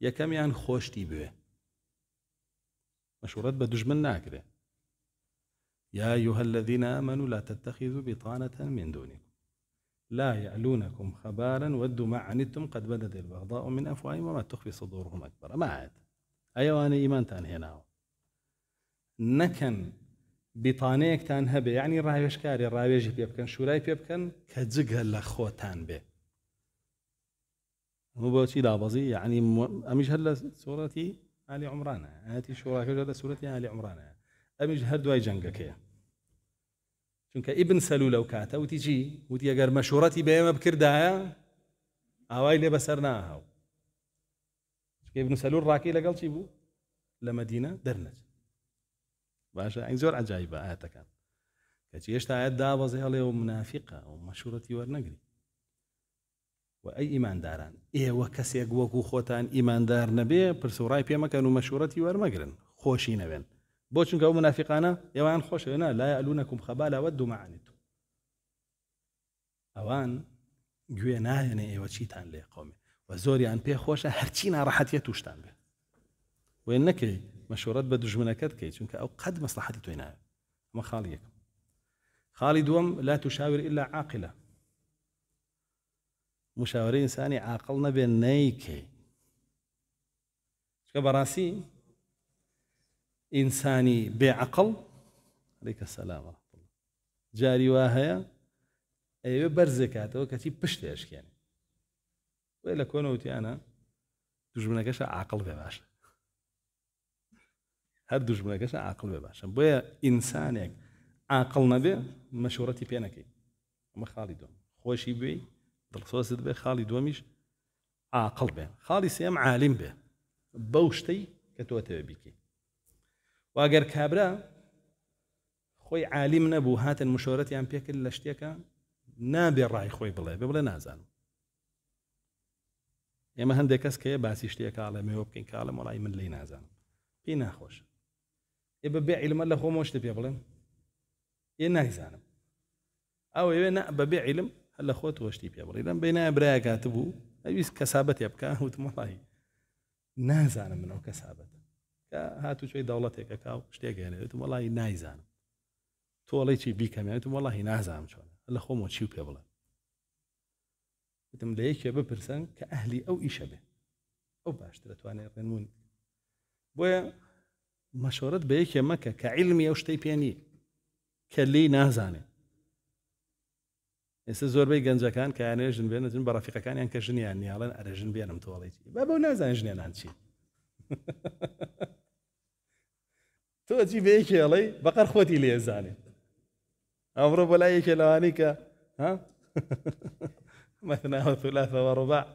يا كم يعني یەکەمیان خۆشتی بوێ مەشورەت بە دژمن يا أيها الذين آمنوا لا تتخذوا بطانة من دونكم لا يعلونكم خبالا ودوا ما عنتم قد بدت البغضاء من أفواههم وما تخفي صدورهم أكبر ما عاد ايوه انا ايمانتان هنا نكن بطانيك تان هبه يعني رايش كاري رايش بيبكن شو راي بيبكن كزق هلا خو به مو بشي دابزي يعني امش هلا سورتي علي عمران هاتي شو رايك هلا سورتي علي عمران امش هل دواي جنقك چونك ابن سلو لو كاتا وتيجي وتي اگر مشورتي بيما بكردايا اوايلي بسرناها ابن سلول راكي لەگەڵ چی بوو لە مدینە دەرنەچ باشە ئەنگ زۆر ئەجای بە ئاەتەکان کەچی هێشتا ئاەت دابەزێ هەڵێ و منافقە و مەشورەتی وەرنەگری و ئەی ئیمانداران ئێوە کەسێک إيه، وەکو خۆتان ئیماندار نەبێ پرسوڕای پێمەکەن و مەشورەتی وەرمەگرن خۆشی نەوێن بۆ چونکە ئەو منافقانە لا يألونكم خبالا ئەلوونەکم ما دوومعانیت أوان گوێ نایەنێ إيه وشيتان لي قومي و وزوريان بي خوشا هرچينا راحتيه توشتان به وينك مشورات بدو جمناكات كي چونك او قد مصلحتي توينا ما خاليك خالي دوم لا تشاور الا عاقلة مشاوري انساني عاقلنا بين نيكي شكا براسي انساني بعقل عليك السلام ورحمة الله جاري واهيا ايو برزكاتو كتي بشتي اشكي وێ لە کۆنەوتیانە دوژمنەکەشە عقل بێ باشە هەر دوژمنەکەشە عقل بێ باشە بۆیە ئینسانێک عقل نەبێ مەشورەتی پێنەکەی ئەمە خاڵی دوم خۆشی بێ دڵسۆست بێ خاڵی دومیش عقل بێ خاڵی سێم عالم بێ بەو شتەی کە تۆ تەوێ بیکەی واگەر کابرا خۆی عالم نەبوو هاتن مشورەتیان پێکرد لە شتێکە نابێ ڕای خۆی بڵێ بێ بڵێ نازانم ئێمە هەندێک کەس کە باسی شتێک کاڵێ مێوە بکەین کاڵە مەڵی من لی نازانم پێی ناخۆش ئێ بە بێعیلمە لە خۆمە شتە پێ بڵێم ئێ نایزانم ئەو ئێوێ بە بێعیلم هەل لە خۆت وەشتی پێ بڵی لەم بینایە برایە کات بوو ئەویست کەسابەت ێ بکە هوت مەڵی نازانم منەوە کەسابەت کە هاتوچی دەوڵەتێکە کاو شتێکێنێت وڵی نایزانم تۆڵی چی بیکەمێت وڵی نازانم چۆن لە خۆمەوە چی پێ بڵێ وتم لە یەکێ بپرسن کە ئەهلی ئەو ئیشە بێ ئەو باشتر دەتوانێت ڕێنمون بۆیە مەشورەت بە یەکێ مەکە کە عیلمی ئەو شتەی پێنی کە لی نازانێ ئێستا زۆربەی گەنجەکان کەیانێ ژن بێنن بە ڕفیقەکانیان کە ژنیان نیاڵن ئەرەژن بێنم تۆڵێتی بە بەو نازان ژنێنان چی تۆ جی بەیەکێ ئەڵێ بەقەر خۆتی لێزانێ ئەمڕۆ بەلای یەکێ لەوانی کە ها مثنى وثلاثة ورباع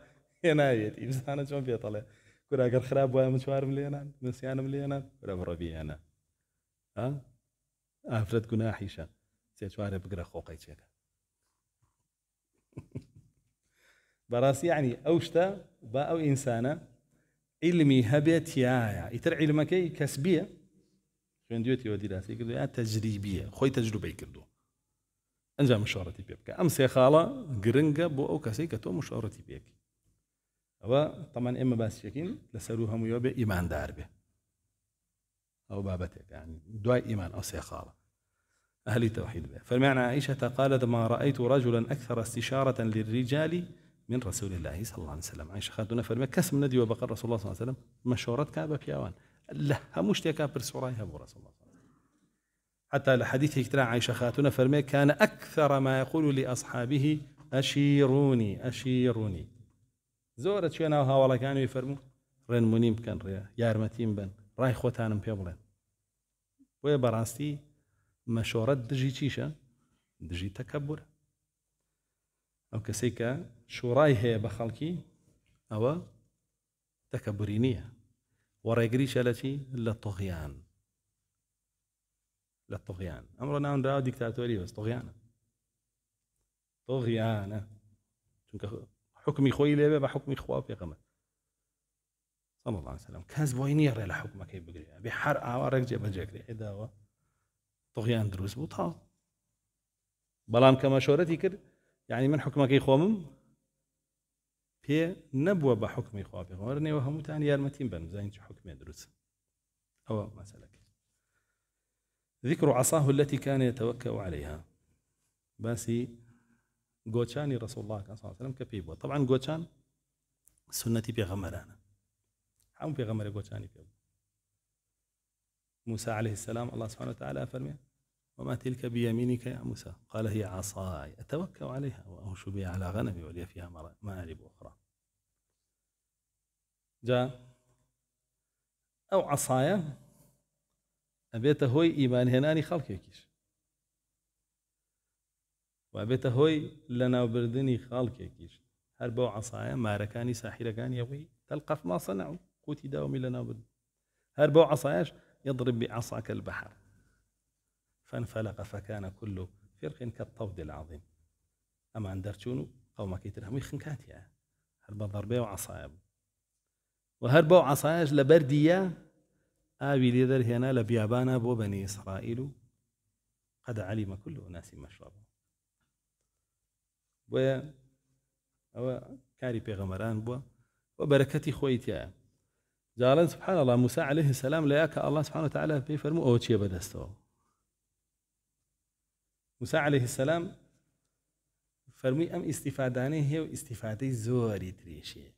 هێنایەتی ئینسانە چۆن پێتەڵێ کوراگەر خراپ وایە من چوارم لێنان منسیانم لێنان برە بڕەبیێنە ئافرەت گوناحیشە سێ چوارە بگرە خۆقی چێکە بەڕاستی عنی ئەو شتە با ئەو يا علمی هەبێت تایە كسبية شو عندي وتي دیراسی کردو یا تجريبية خوي تجربة کردو ئەنج مشارەتی پێ بکە ئەم سێخاڵە گرنگە بۆ ئەو کەسەی کە تۆ مشارەتی طبعا اما تەمان ئێمە باسیەکەین يوبي ايمان دار به او بابتك يعني بابەتێکانی ايمان او سي خاله أهل التوحيد به فالمعنى عائشة قالت ما رأيت رجلا أكثر استشارة للرجال من رسول الله صلى الله عليه وسلم عائشة خالتنا فرمي كسم ندي وبقر رسول الله صلى الله عليه وسلم مشورتك بياوان لا هموش تيكا برسوراي هبو رسول الله حتى لحديث كتاب عائشة خاتون فرمي كان أكثر ما يقول لأصحابه أشيروني أشيروني زورة شينا وها ولا كانوا يفرموا ڕێ منيم كان ريا يارمتين بن راي خوتانم بەڕاستی مەشۆڕەت دژی چیشە دجي تيشا دجي تكبر کە شوڕای شو راي هي ئەوە أو تكبرينية وەڕێگریشە لە چی لە تۆغیان للطغيان امر امرنا راو ديكتاتوري بس طغيانه طغيانه چونکە حكمي خوي لێبێ بە حكمي خوا في پێغەمە صلى الله عليه وسلم کەس بۆی نییە ڕێ لە بحر بگرێ بێ هەر ئاوا ڕێک جێبەجێکرێ ئێداوە طغیان دروست بوو تاڵ بەڵام کە مەشۆرەتی کرد یعنی من حکومەکەی خۆمم پێ نەبووە بە حکمی خوا پێغەمەر نێوە هەمووتان یارمەتیم بن زين چ حکمێ دروست ئەوە مەسەلەکە ذكر عصاه التي كان يتوكأ عليها رسول الله گۆچانی ڕسوڵڵاکەسەلم کە پێی طبعا تەوان سنتي في غمرانا هەموو في غمر پێ بوو موسى عليه السلام الله سبحانه وتعالى فرمي وما تلك بيمينك يا موسى قال هي عصاي أتوكأ عليها وأهش بها على غنمي ولي فيها مآرب أخرى جاء أو عصايا هناني هۆی ئیمانهێنانی خەڵکێکیش هوي لنا لە ناوبردننی خاڵکێکیش هەر عصايا ما ركاني ساحیرەکان كان يوي تلقف ما صنعوا داومی داومي لنا هەر بەو عساایش يضرب بعصاك البحر فانفلق فكان كل فرق كالطود العظيم أما أن درتشونو قوما كيتر همي خنكاتيا هربا ضربة وعصايا وهربا وعصايا لبردية آبي لێ هنا لبيابانا بو بني إسرائيل قد علم كل أناس مشرب و ناسی كاري بيغمران بو وبركتي پێغەمەران بووە بۆ سبحان الله موسى عليه السلام لياك الله سبحانه وتعالى پێی فەرمو ئەوە چیە بەدەستەوە موسا عليه السلام فرمي أم استفاداني هي واستفادة زوري زۆری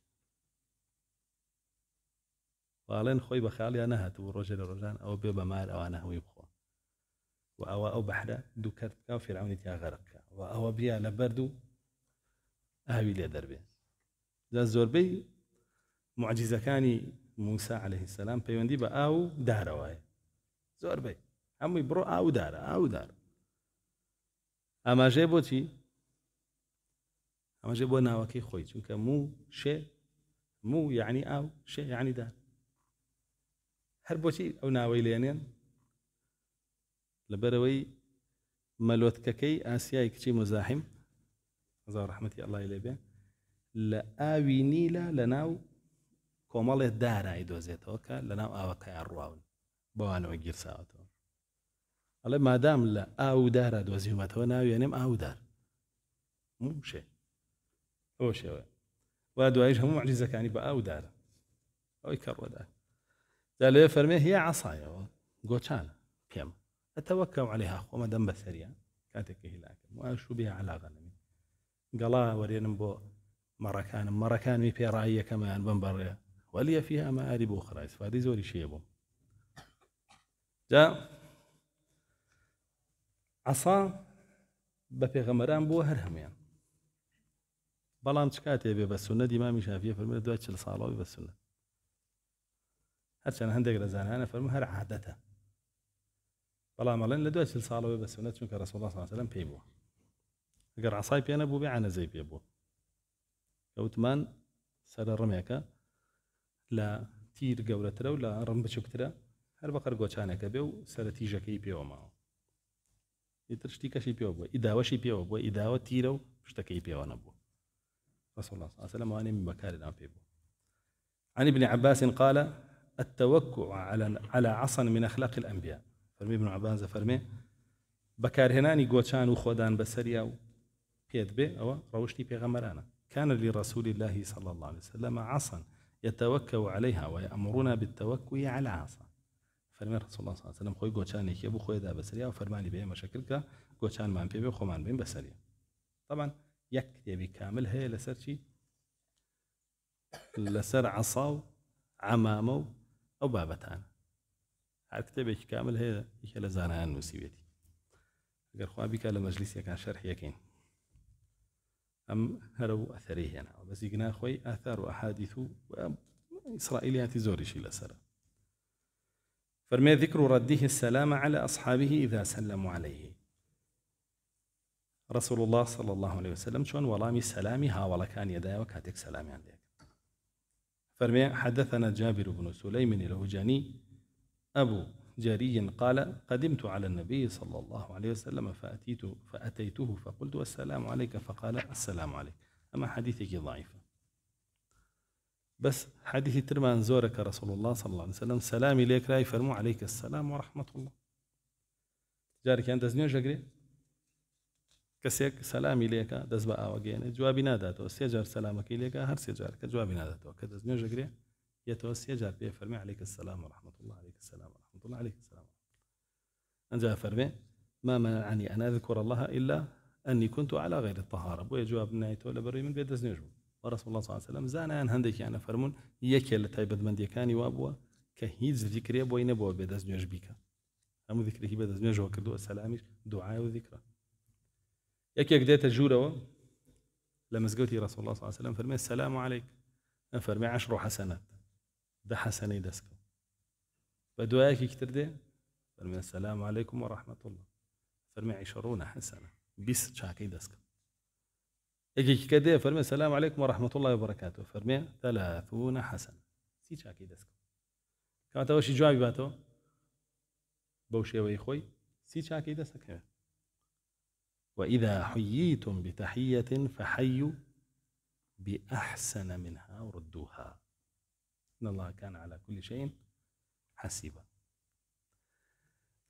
واڵێن خوي بە خاڵیان نەهات و ڕۆژە او بيبا مال او انا هوي بخو هەوی او بحدا ئەوە ئەو بەحرە دوو کرد بکە و فیرعونی بيا لبردو اهوي لي دربي ذا بەرد معجزه كاني موسى دەربێ زۆربەی معجزەکانی موسا عليه السلام پەیوەندی بە ئاو دارەوەە زۆربەی هەمووی او دار دارە ئاو دارە ئاماژێ بۆچی ئەمەژێ بۆ ناوەکەی خۆی چونکە مو شێ مو يعني او شي يعني دار هەر بۆچی ئەو ناوەی لێنێن لەبەرەوەی مەلۆتکەکەی ئاسیای کچی مزاحیم هزار ڕحمەتی ئەڵی لێبێ لە ئاوی نیلا لە ناو کۆمەڵێ دارای دۆزێتەوە کە لە ناو ئاوەکەیان ڕواون بەوانەوە گیرساوەتەوە ئەڵێ مادام لە ئاودارە دۆزیومەتەوە ناوێنێم ئاودار موشێ ئەو شێوە وا دوایش هەموو علیزەکانی بە ئاودارە ئەوەی کەڕوەدار زال فرمي هي عصاي قوتشانا كم اتوكا عليها وما دم بثريا كاتك هلاك وأشو بها على غنمي قالا ورينا بو مراكان مراكان مي في رأيي كمان بنبريا ولي فيها مآرب أخرى فهذه زوري شيء بوم جا عصا بپێغەمەران غمران هەر هەمویان بەڵام چکاتێ بێ بە سونە دیمامی شافە فەرمە دوای چل ساڵەوەی بس سنة هەرچەند هەندێک لە زانانە فەرمو هەر عادەتە بەڵام ئەڵێن لە دوای سل ساڵەوە بە سنە چونکە ڕسوڵڵ ساسەلم پێی بووە ئەگەر عسای پێ نەبوو بێ عەزەی پێ بوو کەوتمان سەرە ڕمێکە لە تیر رم و لە هر بقر هەر بەقەر گۆچانەکە بێ و سرە تیژەکەی پێوەماوە ئیتر شتی کەشی پێوە بووە ئیداوەشی پێوە بووە ئیداوە تیرە و شتەکەی پێوە نەبوو رسول الله صلى الله عليه وسلم وأنا من بكار الآن في عن ابن عباس قال التوقع على على عصا من اخلاق الانبياء فرمي بن عباس فرمي بكار هناني غوتشان وخدان بەسەریا و بي او ئەوە بيغمرانا كان لرسول الله صلى الله عليه وسلم عصا يتوكا عليها ويأمرنا بالتوكل على عصا فرمي رسول الله صلى الله عليه وسلم خوي غوتشان يكي بو خوي دا بسريا وفرماني بيه مشاكل كا غوچان مان بيه خو مان بين بسريا طبعا يك يبي كامل هي لسر شي لسر عصاو عمامو او بابتان تانا كامل هي ايش لا زانا نوسيبتي اگر خواه بك لمجلس يكا شرح يكين ام هرو اثري هنا بس يقنا خوي اثار واحاديث اسرائيليات زوري شي لسرا فرمي ذكر رديه السلام على اصحابه اذا سلموا عليه رسول الله صلى الله عليه وسلم شون ولامي سلامي ها ولا كان يداي وكاتك سلامي عندك فرمي حدثنا جابر بن سليم الهجاني أبو جاري قال قدمت على النبي صلى الله عليه وسلم فأتيت فأتيته فقلت السلام عليك فقال السلام عليك أما حديثك ضعيفة بس حديث ترمان زورك رسول الله صلى الله عليه وسلم سلامي ليك لا فرمو عليك السلام ورحمة الله جارك أنت زنيو جاكري کەسێک سەلامی لێکە دەست بە ئاوەگەێنێ جوابی ناداتەوە سێجار سەلامەکەی لێکە هەر سێجار کە جوابی ناداتەوە کە دەست نوێژەگرێ یەتەوە جار پێ فەرمی عليك السلام ورحمة الله عليك السلام ورحمة الله عليك السلام ئەجا فەرمێ ما منعني أن أذكر الله إلا أني كنت على غير الطهارة بۆیە جواب نایتەوە لە بەڕی من بێ دەست نوێژ بوو ڕسم الله صلی وسلم زانیان هەندێکیانە فەرمونون یەکێ لە تایبەتمەندیەکانی وا بووە کە هیچ ذیکرێ بۆی نەبەوە بێ دەست نوێژ بیکە هەموو ذیکرێکی بە دەست نوێژەوە کردووە سەلامیش دوعای و ذیکرە یەکێک دێتە ژوورەوە لە مزگەوتی ڕسوڵ الله سلام فرمي السلام عليك فرمي عشر حسنات ده دە دسك دەستکە بە دوایەکی تر دێ فەرمێ عليكم ورحمة الله فرمي عشرون حسنة بس شاكي دسك یەکێککە دێ فرمي السلام عليكم و ڕحمت الله بەڕکاتەوە فەرمێ تەلاتونە حەسەن سی چاکەی دەستکە کاتەوەشی جوابي باتو بوشي ويخوي سي شاكي دسك دەستەکەوێت وإذا حييتم بتحية فحيوا بأحسن منها وردوها إن الله كان على كل شيء حسيبا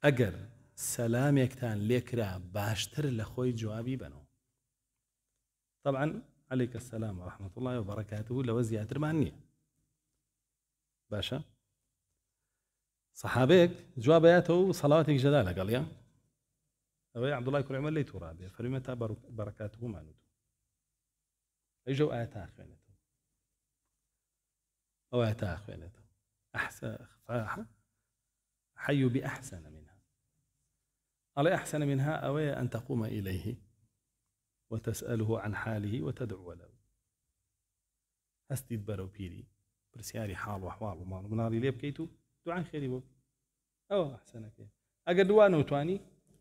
ئەگەر ليك لێکرا باشتر لخوي جوابي بنو طبعا عليك السلام ورحمة الله وبركاته لو زيادة رمانية باشا صحابيك جوابياته صلواتك جدا قال يا ئەوەی عبدڵای کوڕێمە لی تووڕابێ فەرمە تا بركاته ما ئەی ژەو آية تا أو آية تا أحسن حي بأحسن منها قال أحسن منها أو أن تقوم إليه وتسأله عن حاله وتدعو له أستد برو بيري برسياري حال وحوال حواڵ و ماڵ مناڵی لێ بکەیت و أو خێری بۆ ئەوە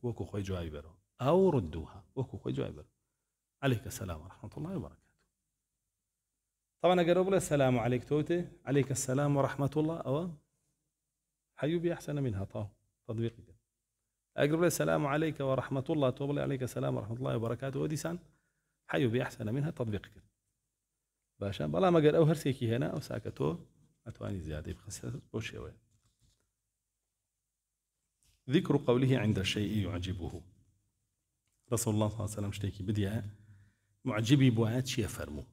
وكو خوي جوای بەرەوە أو ردوها وكو خوي جوای بەر عليك السلام ورحمة الله وبركاته طبعا اقرب بلا السلام عليك توتي عليك السلام ورحمة الله أو حيوبي أحسن منها طاو تطبيق أقرب لي السلام عليك ورحمة الله توبلي عليك السلام ورحمة الله وبركاته وديسان حيوبي أحسن منها تطبيق باشا بلا ما قال أو هرسيكي هنا أو ساكتو أتواني زيادة بخسر بوشيوين ذكر قوله عند الشيء يعجبه رسول الله صلى الله عليه وسلم اشتكي بدیە معجبي بوات شي فرمو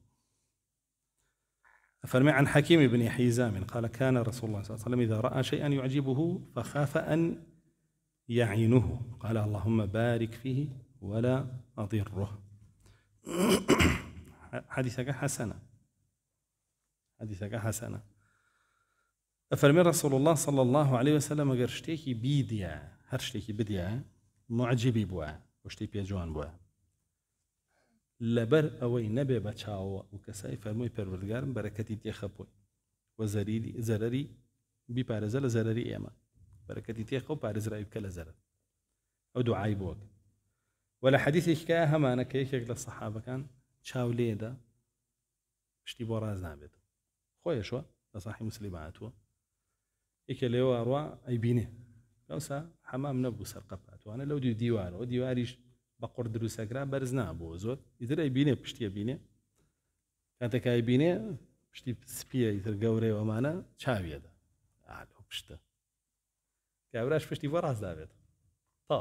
فرمى عن حكيم بن حيزام قال كان رسول الله صلى الله عليه وسلم إذا رأى شيئا يعجبه فخاف أن يعينه قال اللهم بارك فيه ولا أضره حديثك حسنة حديثك حسنة رسول الله صلى الله عليه وسلم ئەگەر شتيكي بيديا هر شتيكي بدە معجبي بوا وشتي بيجوان بوا لبر اوي نبي بچاو بە چاوە و کەسای فەرمووی پەروردگارم بەرەکەتی تێخەپۆی بي زەریری زەرری ايما لە زەرری ئێمە بەرەکەتی تێخە و پارێزراوی بکە لە زەرر ئەو دوعای بۆک وە لە حەدیثێککایە هەمانە كان یەکێک لە سەحابەکان چاو لێدا پشتی بۆ ڕاز نابێت خۆیشوە یەکە لێەوە ڕوا ئەیبینێ لەوسا حەمام نەبوو سەرقەپات وانە لەو دوو دیوارەوە دیواریش بە قڕ دروسەگرا بەرز نابوو زۆر ئیتر ئەیبینێ پشتیە بینێ کاتەکای بینێ پشتی سپیە ئیتر گەورەیەوەمانە چاویەدا پشتە کابراش پشتی بۆ ڕاستدابێت تا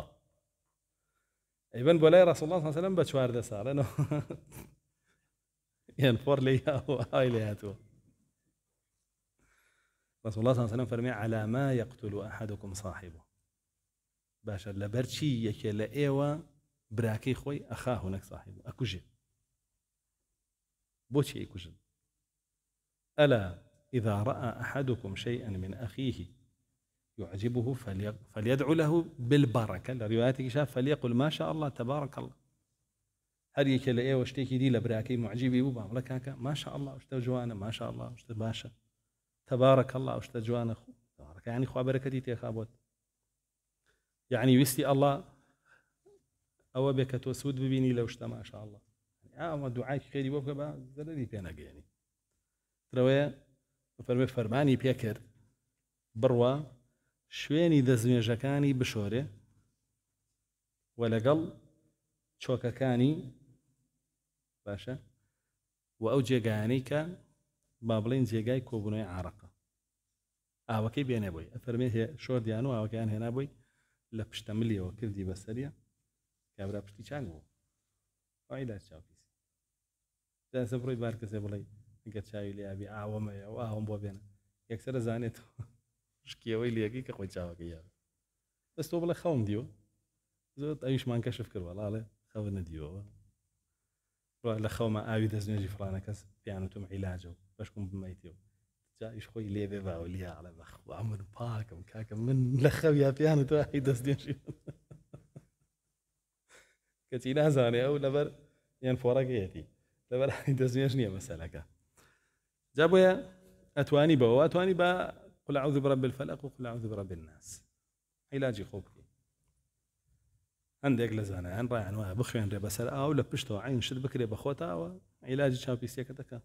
ئەیبەن الله لای ڕسوڵان سەلم بە چواردە ساڵێنەوە يعني یان پۆر لێ ئای لێ هاتووە رسول الله صلى الله عليه وسلم على ما يقتل أحدكم صاحبه باشا لا برشي یەکێ لە ئێوە براكي خوي ئەخاه هناك صاحب ئەکوژێ بۆچی ئەیکوژن ألا إذا رأى أحدكم شيئا من أخيه يعجبه فليدعو له بالبركة لرواياتك شاف فليقل ما شاء الله تبارك الله هل یەکە لە إيوة، اشتيكي دي دی لە براکەی معجیبی بوو ما شاء الله جوانا ما شاء الله شتە باشا تەبارەکە الله شتە جوانە خوڕەکانی خوابەرەکەتی تێخابوت یعنی ویستی ئەله ئەوە بێ کە تۆ سوود ببینی لەو شتە ماشاءله ئەمە دوعای خێری وەکە بە زەرری پێنەگەێنی ترەوەیە فەرمێ فەرمانی پێکرد بڕوە شوێنی دەزمێژەکانی بشۆرێ و لەگەڵ چۆکەکانی باشە و ئەو جێگایانەی کە با بڵین جێگای کۆبوونەوەی عراقە ئاوەکەی بێنێبووی ئەفەرمێ شۆردیان و ئاوەکەیان هێنابووی لە پشتەملیەوە کردی بەسەریە کابرا پشتی چان بوو ئایدا چاپیسی داسە بڕۆی بار کەسێ بڵێ گە چاوی لێ یابی ئاوەمەیە و ئاوم بۆ بێنە یەکسرە زانێتەوە شکیەوەی لێگەی کە خۆی بس تو بەس تۆ بڵێ خەون دیوە زۆر ئەویشمان کەشف کردوە لاڵێ خەوە نەدیەوە لە خەومە ما دەستێژی فلانە فلانه پیان و تم عیلاجە باشكون بميتيو جاي شوي لي بيبا ولي على بخ وعمل باك وكاك من لخويا بيانو تو هاي دس دين شي كتي نازاني او لبر ين يعني فورقيتي لبر هاي دس دين شنيا مسالك جابويا اتواني بو اتواني با قل اعوذ برب الفلق وقل اعوذ برب الناس علاجي خوبكي عندك لزانا عن راي عنوان بخوين ريبا سرقا او لبشتو عين شد بكري بخوتا علاجي شابي سيكتك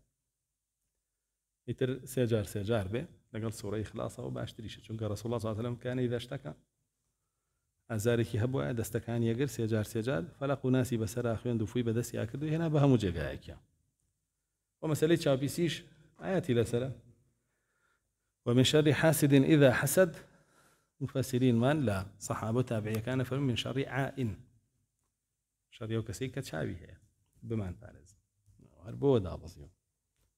يتر سجار سجار به لقال صوره خلاصة وباش تريشه قال رسول الله صلى الله عليه وسلم كان إذا اشتكى ئازارێکی هەبووە دەستەکان یەگر سێجار سجار فەلق و ناسی بەسەر خوێن دوفوی بەدەستی کردو هێنا بە هەموو جێگایەکە بۆ مەسلەی چاپیسیش ئاەتی ومن شر حاسد إذا حسد مفسرين من لا صحابة تابعية كان فمن من شر عائن شر يوكسيك كسي كتشابي هي فارز هربو دابصيو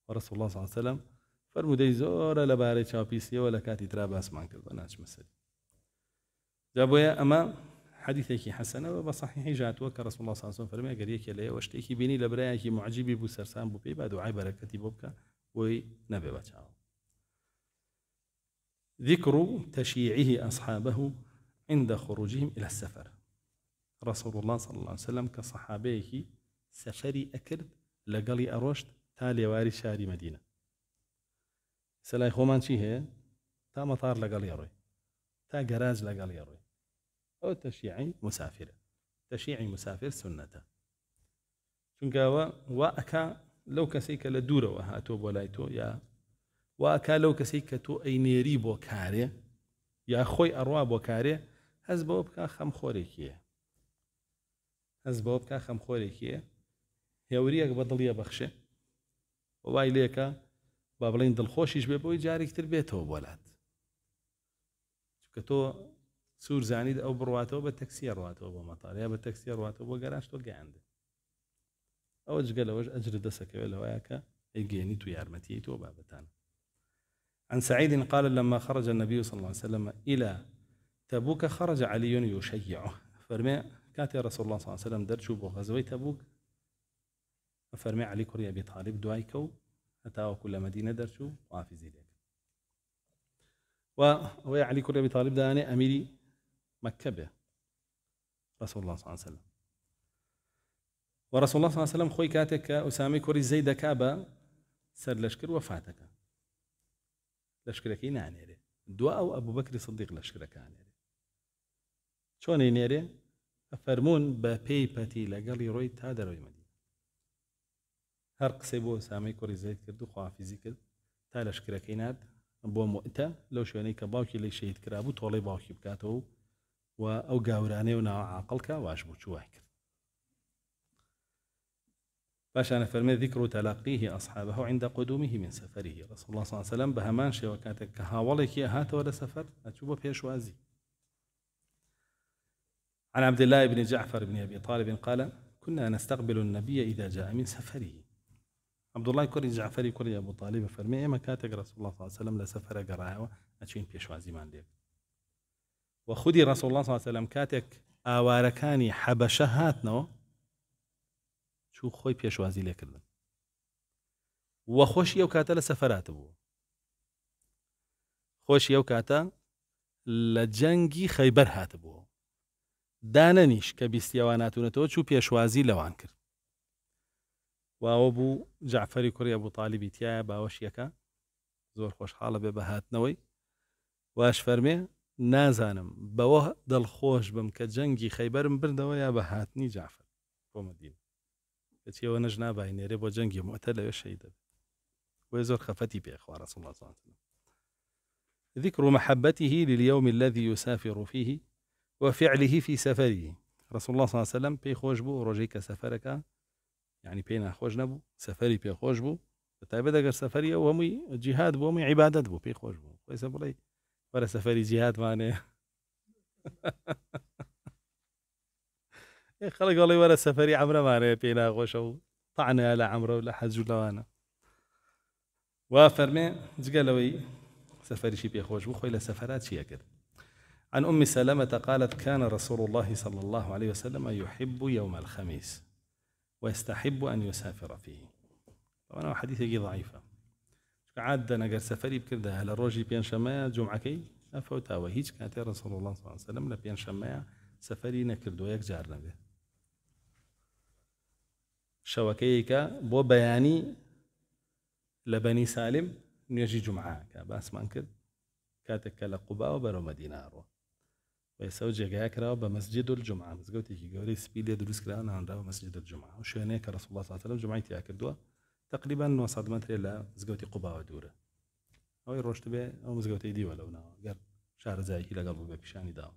ورسول الله صلى الله عليه وسلم فەرمودەی زۆرە لەبارەی چاپیسیەوە لە کاتی ترا باسمان کرد بە ناچمەسەری جا بۆیە ئەمە حدیثێکی حەسەنەوە بە صحیحی ژاتوە کە ڕسم ساسۆن فەرمی گەریەکە لە ئێوە شتێکی بینی لە برایەکی معجیبی بوو سەرسان بوو پێی با دوعای بەرەکەتی بۆ بکە بۆی نەبێ بە چاوە ذكر تشييعه أصحابه عند خروجهم إلى السفر رسول الله صلى الله عليه وسلم كصحابيه سفري أكرد لقلي أروشت تالي واري شاري مدينة سەلای خۆمان چی هەیە تا مەتار لەگەڵ یاڕێ تا گەراج لەگەڵ یاڕێ ئەو تەشیعی مسافرە تەشیعی مسافر سنەتە چونکەوە وا ئەک لەو کەسێک کە لە دوورەوە هاتۆ بۆ لای تۆ یا واکە لەو کەسێک کە تۆ ئەینێری بۆ کارێ یا خۆی ئەڕوا بۆ کارێ هەز بەوە بکە خەمخۆرێکیە هەز بەوە بکە خەمخۆرێکیە هێوریەک بە دڵیە بەخشێ وای لێکە با بڵین دڵخۆشیش بێ بۆی جارێک تر بێتەوە بۆلات چکە تۆ سوور زانیت ئەو بڕاتەوە بە تەکسیە ڕاتەوە بۆ مەتاالیا بە تەکسیە ڕاتەوە بۆ گەراش تۆ گەیاندە ئەوە جگە لەوەش ئەجر دەسەکەوێت لەوەیەکە ئەیگەێنی تو یارمەتی تۆ بابەتان عن سعيد قال لما خرج النبي صلى الله عليه وسلم إلى تبوك خرج علي يشيعه فرمي كاتي رسول الله صلى الله عليه وسلم درجو بغزوي تبوك فرمي علي كوري أبي طالب دوايكو أتاه كل مدينة درشو وحافظي لك وهو علي كل أبي طالب داني أميري مكة به رسول الله صلى الله عليه وسلم ورسول الله صلى الله عليه وسلم خوي كاتك أسامي كوري زيد كابا سر لشكر وفاتك لشكرك نانيري دواء أو أبو بكر صديق لشكرك نانيري شون نيري فرمون بەپی پەتی لەگەڵی ڕۆی تا دەرەوەی هەر قسەی بۆ سامی کوڕی زەید کرد و خوافیزی کرد تا لە شکرەکەینات بۆ متە لەو شوێنەی کە باوکی لی شید طولي باوكي بكاتو و او گاورانەی و ناوعاقلکە واش بو چوای کرد باش انا فرمي و تلاقيه اصحابه عند قدومه من سفره رسول الله صلى الله عليه وسلم بهمان هەمان كاتك کاتێک كي هاوڵێکی ولا سفر سەفەر ئەچوو بۆ عن عبد الله بن جعفر بن أبي طالب قال كنا نستقبل النبي إذا جاء من سفره عبدوڵای کوری جعفری کوری ئەبوو تاالی بە فەرمی ئێمە کاتێک ڕسوڵ الله سەلم لە سەفرە گەڕایەوە ئەچین پێشوازیمان لێک وە خودی ڕسوڵ الله سەلم کاتێک ئاوارەکانی حەبەشە هاتنەوە چوو خۆی پێشوازی لێکردن وە خۆشی ئەو کاتە لە سەفرات بوو خۆشی ئەو کاتە لە جەنگی خەیبەر هاتبوو دانەنیش کە بیستیاوان ناتونەتەوە چوو پێشوازی لەوان کرد وابو جعفري كري ابو طالب تيا باوش يكا زور خوش حالة ببهات نوي واش فرمي نازانم بەوە دڵخۆش بم کە جەنگی خەیبەرم بردەوە یا جعفر بۆمەدین الدين نەژ ونجنا بۆ ربو مۆتە لەوێ وشهيد دەبێت خفتي بي اخوار رسول الله صلى الله عليه وسلم ذكر محبته لليوم الذي يسافر فيه وفعله في سفره رسول الله صلى الله عليه وسلم بيخوش بو رجيك سفرك يعني پێ خوش نەبوو سەفەری پێخۆش بوو سفري ئەگەر جهاد ئەو هەمووی جیهات بوو بو عیبادت بوو پێی خۆش بوو خۆیسە سفري جهاد سەفەری اي خلق گەڵی وەرە سفري عمره پێی بينا خوش او طعنا على عمره ولا حەزوو لەوانە وا وافرمي جگە سفري شي بي خوش بو لە سفرات شي اكد عن أم سلمة قالت كان رسول الله صلى الله عليه وسلم يحب يوم الخميس ويستحب أن يسافر فيه طبعا حديثي ضعيفة أنا قال سفري بكرده هل الروجي بيان شمايا جمعة كي أفوتها وهيج كانت رسول الله صلى الله عليه وسلم لبيان شمايا سفري نكردو يك جارنا به شوكيك بو بياني لبني سالم نيجي جمعة كباس مانكر كاتك لقباء وبرو مدينة أروح ويستوجب هكرا بمسجد الجمعة مسجد الجمعة جوري سپیلی دروس كلا أنا را مسجد الجمعة وشو هناك رسول الله صلى الله عليه وسلم جمعیتی اکردوا تقريبا 900 متر لا مسجد قبا دوره او يروش تبي او مسجد يدي ولا ونا گر شهر زایی كلا قبل به داو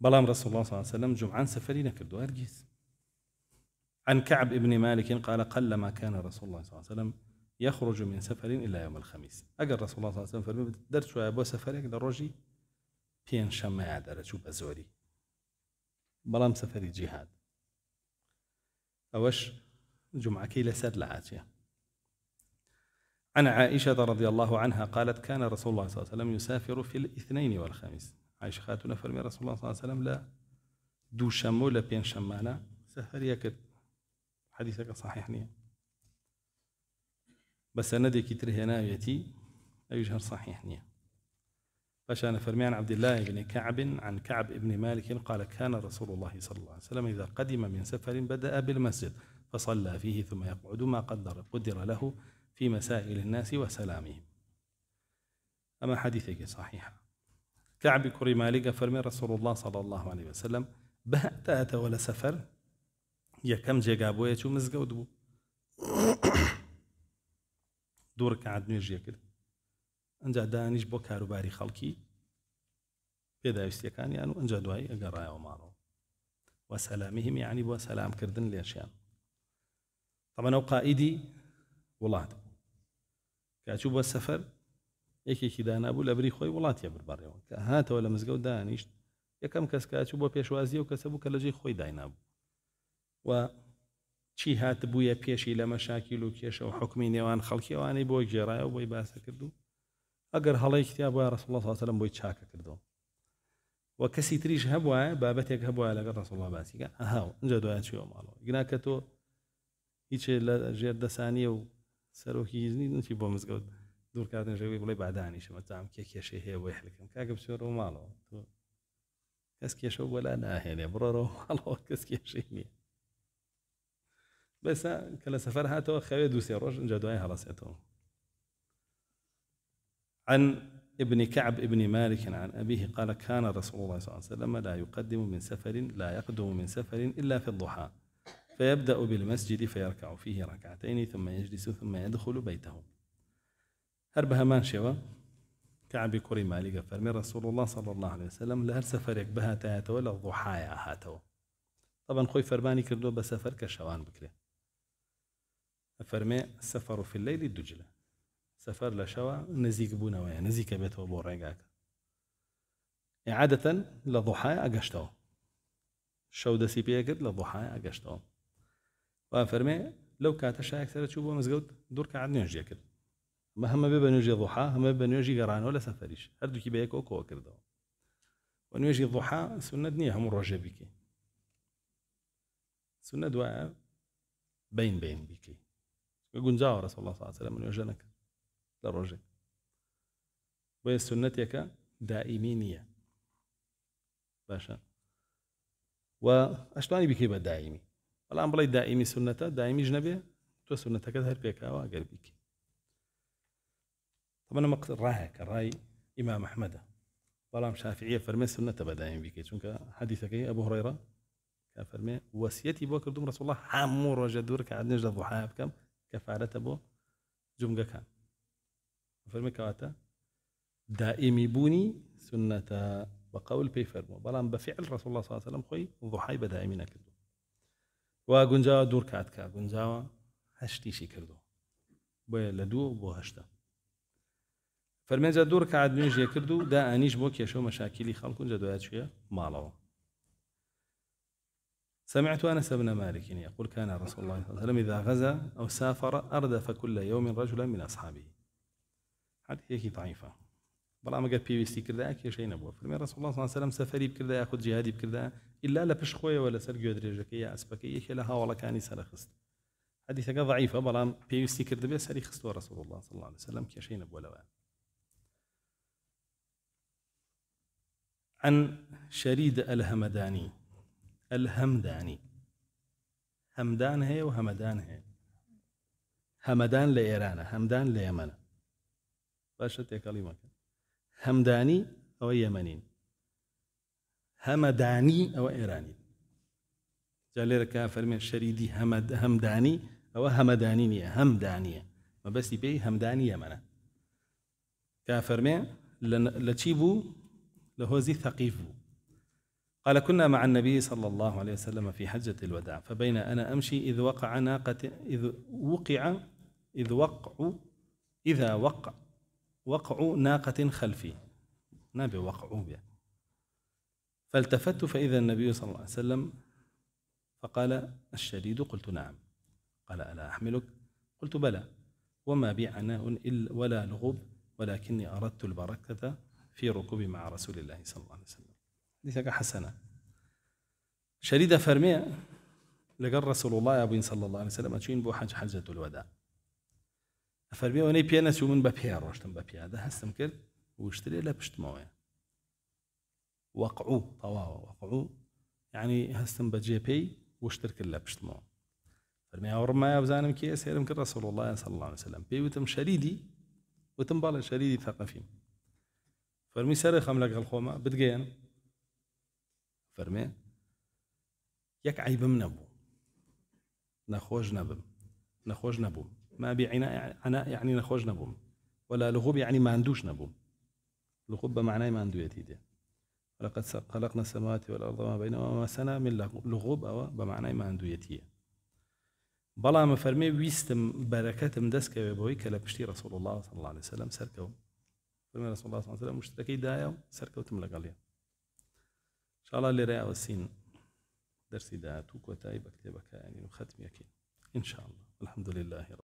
بلام رسول الله صلى الله عليه وسلم جمعان سفرين نكردو أرجيس عن كعب ابن مالك قال قلما كان رسول الله صلى الله عليه وسلم يخرج من سفر إلا يوم الخميس أجر رسول الله صلى الله عليه وسلم درت شوية بو سفرك دروجي پێن شەمەیە دەرەچوو بە زۆری بەڵام سەفەری جیهاد ئەوەش جمعەکەی لەسەر لە عاچە عن عائشة رضي الله عنها قالت كان رسول الله صلى الله عليه وسلم يسافر في الاثنين والخميس عائشة خاتنا فرمي رسول الله صلى الله عليه وسلم لا دو شمو بين شمانا سفر يكد حديثك صحيح نية بس كتر هنا يتي أيجهر صحيح نية فشأن عن عبد الله بن كعب عن كعب بن مالك قال كان رسول الله صلى الله عليه وسلم إذا قدم من سفر بدأ بالمسجد فصلى فيه ثم يقعد ما قدر قدر له في مسائل الناس وسلامهم أما حديثك صحيحة كعب كري مالك فرمي رسول الله صلى الله عليه وسلم أتى ولا سفر يا كم يا شو مزقود دبو دورك كعد نيجي كده ئەجا دانیش بۆ کاروباری خەڵکی پێداویستیەکانیان و ئەجا دوایی ئەگەڕایەوە ماڵەوە و سەلامیهیم یعنی بۆ سەلامکردن لێشیان تەمەەوە قائیدی وڵات کاچوو بە سەفەر یەکێکی دانابوو لە بری خۆی وڵاتیە بربڕێەوە کە هاتەوە لە مزگەوت دانیشت یەکەم کەس کاچوو بۆ پێشوازی و کەسە بوو کە لەجێ خۆی داینابوو و چی هات بووە پێشی لە مەشاکیل و کێشە و حکمی نێوان خەڵکیێوانەی بۆی گێڕایە و بۆی باسە کردو ئەگەر هەڵەی کتیا بۆە ڕسوڵەسەلم بۆی چاکە کردەوە وە کەسی تریش هەبواە بابەتێک هەبواە لەگە ڕسوڵە باسیگە ئەها اینجا دوای چێەوە ماڵەوە گناکە تۆ هیچ لە ژێر دەسانیە و سەرۆکی هیزنی نچی بۆ مزگەوت دوورکاتن ژێوی بڵێ بادانیشمە تام کێ کێشێ هەیە بۆی حلەکەم کاگە بچێرەوە ماڵەوە تۆ کەس کێشە وەلا ناهێنێ بڕۆ ماڵەوە کەس کێشەی نییە بەسا کە لە سەفەر هاتەوە خەوێ دووسێ ڕۆژ اینجا دوای هەڵەسێتەوە عن ابن كعب ابن مالك عن أبيه قال كان رسول الله صلى الله عليه وسلم لا يقدم من سفر لا يقدم من سفر إلا في الضحى فيبدأ بالمسجد فيركع فيه ركعتين ثم يجلس ثم يدخل بيته هر بها شوى كعب كوري مالك فرمي رسول الله صلى الله عليه وسلم لهر سفرك بها تهاتو للضحايا هاتو طبعا خوي فرماني كردو بسفر كشوان بكري فرمي السفر في الليل الدجله سفر لشوا نزيك بونا ويا نزيك بيت بۆ ڕێگاکە يعني عادة لضحايا ضحای شو شەو دەسی پێکرد لە ضحای لو كانت فەرمێ لەو کاتە شایەک سەر چوو بۆ مزگەوت دوورکە نوێژیە کرد مە ضحا هەمە بە نوێژی گەڕانەوە ولا سفريش هەردووکی كي کۆ کردەوە و نوێژی ضحا سنت نییە هەموو ڕۆژێ بیکەی سنە دوایە بين بین بیکەی گونجاوە ڕسڵ الله ساعت لە من نوێژە دەڕۆژێ بۆیە سنتێکە دائیمینیە باشا وأشتاني بك يبقى دائمي الآن بەڵام دائمي دائیمی دائمي دائیمیش نەبێ سنتك سنتەکەت بك أو گەر بك طبعا مقت الراهي كراي إمام أحمد بلام شافعية فرمي سنة بدايم بك چونك حديثك أبو هريرة فرمي وصيتي بوكر دوم رسول الله حمو رجا دورك عدنج ضحايا كفارة بو جمجة كان فرمكاتا دائمي بوني سنة وقول فرمو بلان بفعل رسول الله صلى الله عليه وسلم خوي ضحاي بدائمنا كردو وقنجا دور كاتكا قنجا هشتي شي كردو بۆ لدو بو هشتا فرمي جا دور کات نوێژە كردو و دا بو كيشو مشاكلي خلق جا دو دوایە مالاو سمعت أنس بن مالك يقول كان رسول الله صلى الله عليه وسلم إذا غزا أو سافر أردف كل يوم رجلا من أصحابه ضعيفه بلا عادەتێکی تاعیفە بي ئەگە پێویستی کردا کێشەی نەبووە فەرمی رسول الله صلى الله عليه وسلم سفري ياخذ جهادي الا سلام سەفەری بکردا یاخود جیهادی بکردا ئللا لە پشت خۆیەوە لەسەر گوێدرێژەکە یا ئەسپەکە یەکێ لە هاوڵەکانی سەرخست حدیثەکە بي بەڵام پێویستی کردبێ سەری خستو رسول الله صلى الله عليه وسلم كي کێشەی نەبووە لەوە عن شريد الهمداني الهمداني همدان هي وهمدان هي همدان لإيران همدان ليمنه باشە تێکەڵی مەکە همداني او یەمەنین همداني او ايراني جا لێرە کا شريدي همد همداني او هەمەدانی نییە هەمدانیە مەبەستی پێی هەمدانی یەمەە کا فەرمێ لە چی بوو قال كنا مع النبي صلى الله عليه وسلم في حجة الوداع فبين أنا أمشي إذ وقع ناقة إذ وقع إذ وقع إذا وقع وقع ناقة خلفي نبي وقعوا بها فالتفت فإذا النبي صلى الله عليه وسلم فقال الشديد قلت نعم قال ألا أحملك قلت بلى وما بي عناء إلا ولا لغوب ولكني أردت البركة في ركوبي مع رسول الله صلى الله عليه وسلم ديتك حسنة شديدة فرمية لقال رسول الله أبوين صلى الله عليه وسلم أتشين بو حجة الوداع ئەفەرمی ئەوەی پێ نەچوو من بە روشتم با پی پیادە هستم کرد وقعو لە وقعو يعني هستم وەقعوو یعنی هەستم بە جێپەی وشتر کرد لە پشتمەوە فەرمیاوە ڕمایە بزانم کێ سێرم کرد رسول الله صلی الله وسلم پی وتم شریدی وتم باڵێ شەریدی تەقەفیم فەرمی سەر خەم لەگەڵ خۆمە فرمی یک عیب عیبم نخوج نەخۆش نەبم نەخۆش نەبوو ما بعناء عناء يعني نخوج نبوم ولا لغوب يعني ما عندوش نبوم لغوب معناه ما عنده يتيدي ولقد خلقنا السماوات والأرض وما بينهما وما سنا من لغوب أو بمعنى ما عنده يتيه بەڵام ما فرمي ويستم دەستکەوێ بەوەی کە كلا بشتي رسول الله صلى الله عليه وسلم سركو فرمي رسول الله صلى الله عليه وسلم مشتەکەی دایە و سەرکەوتم لەگەڵیە شاڵا لێرە ئەوەسین دەرسی داهات و وتايبك بە يعني و ختمیەکەین ان شاء الله الحمد لله رب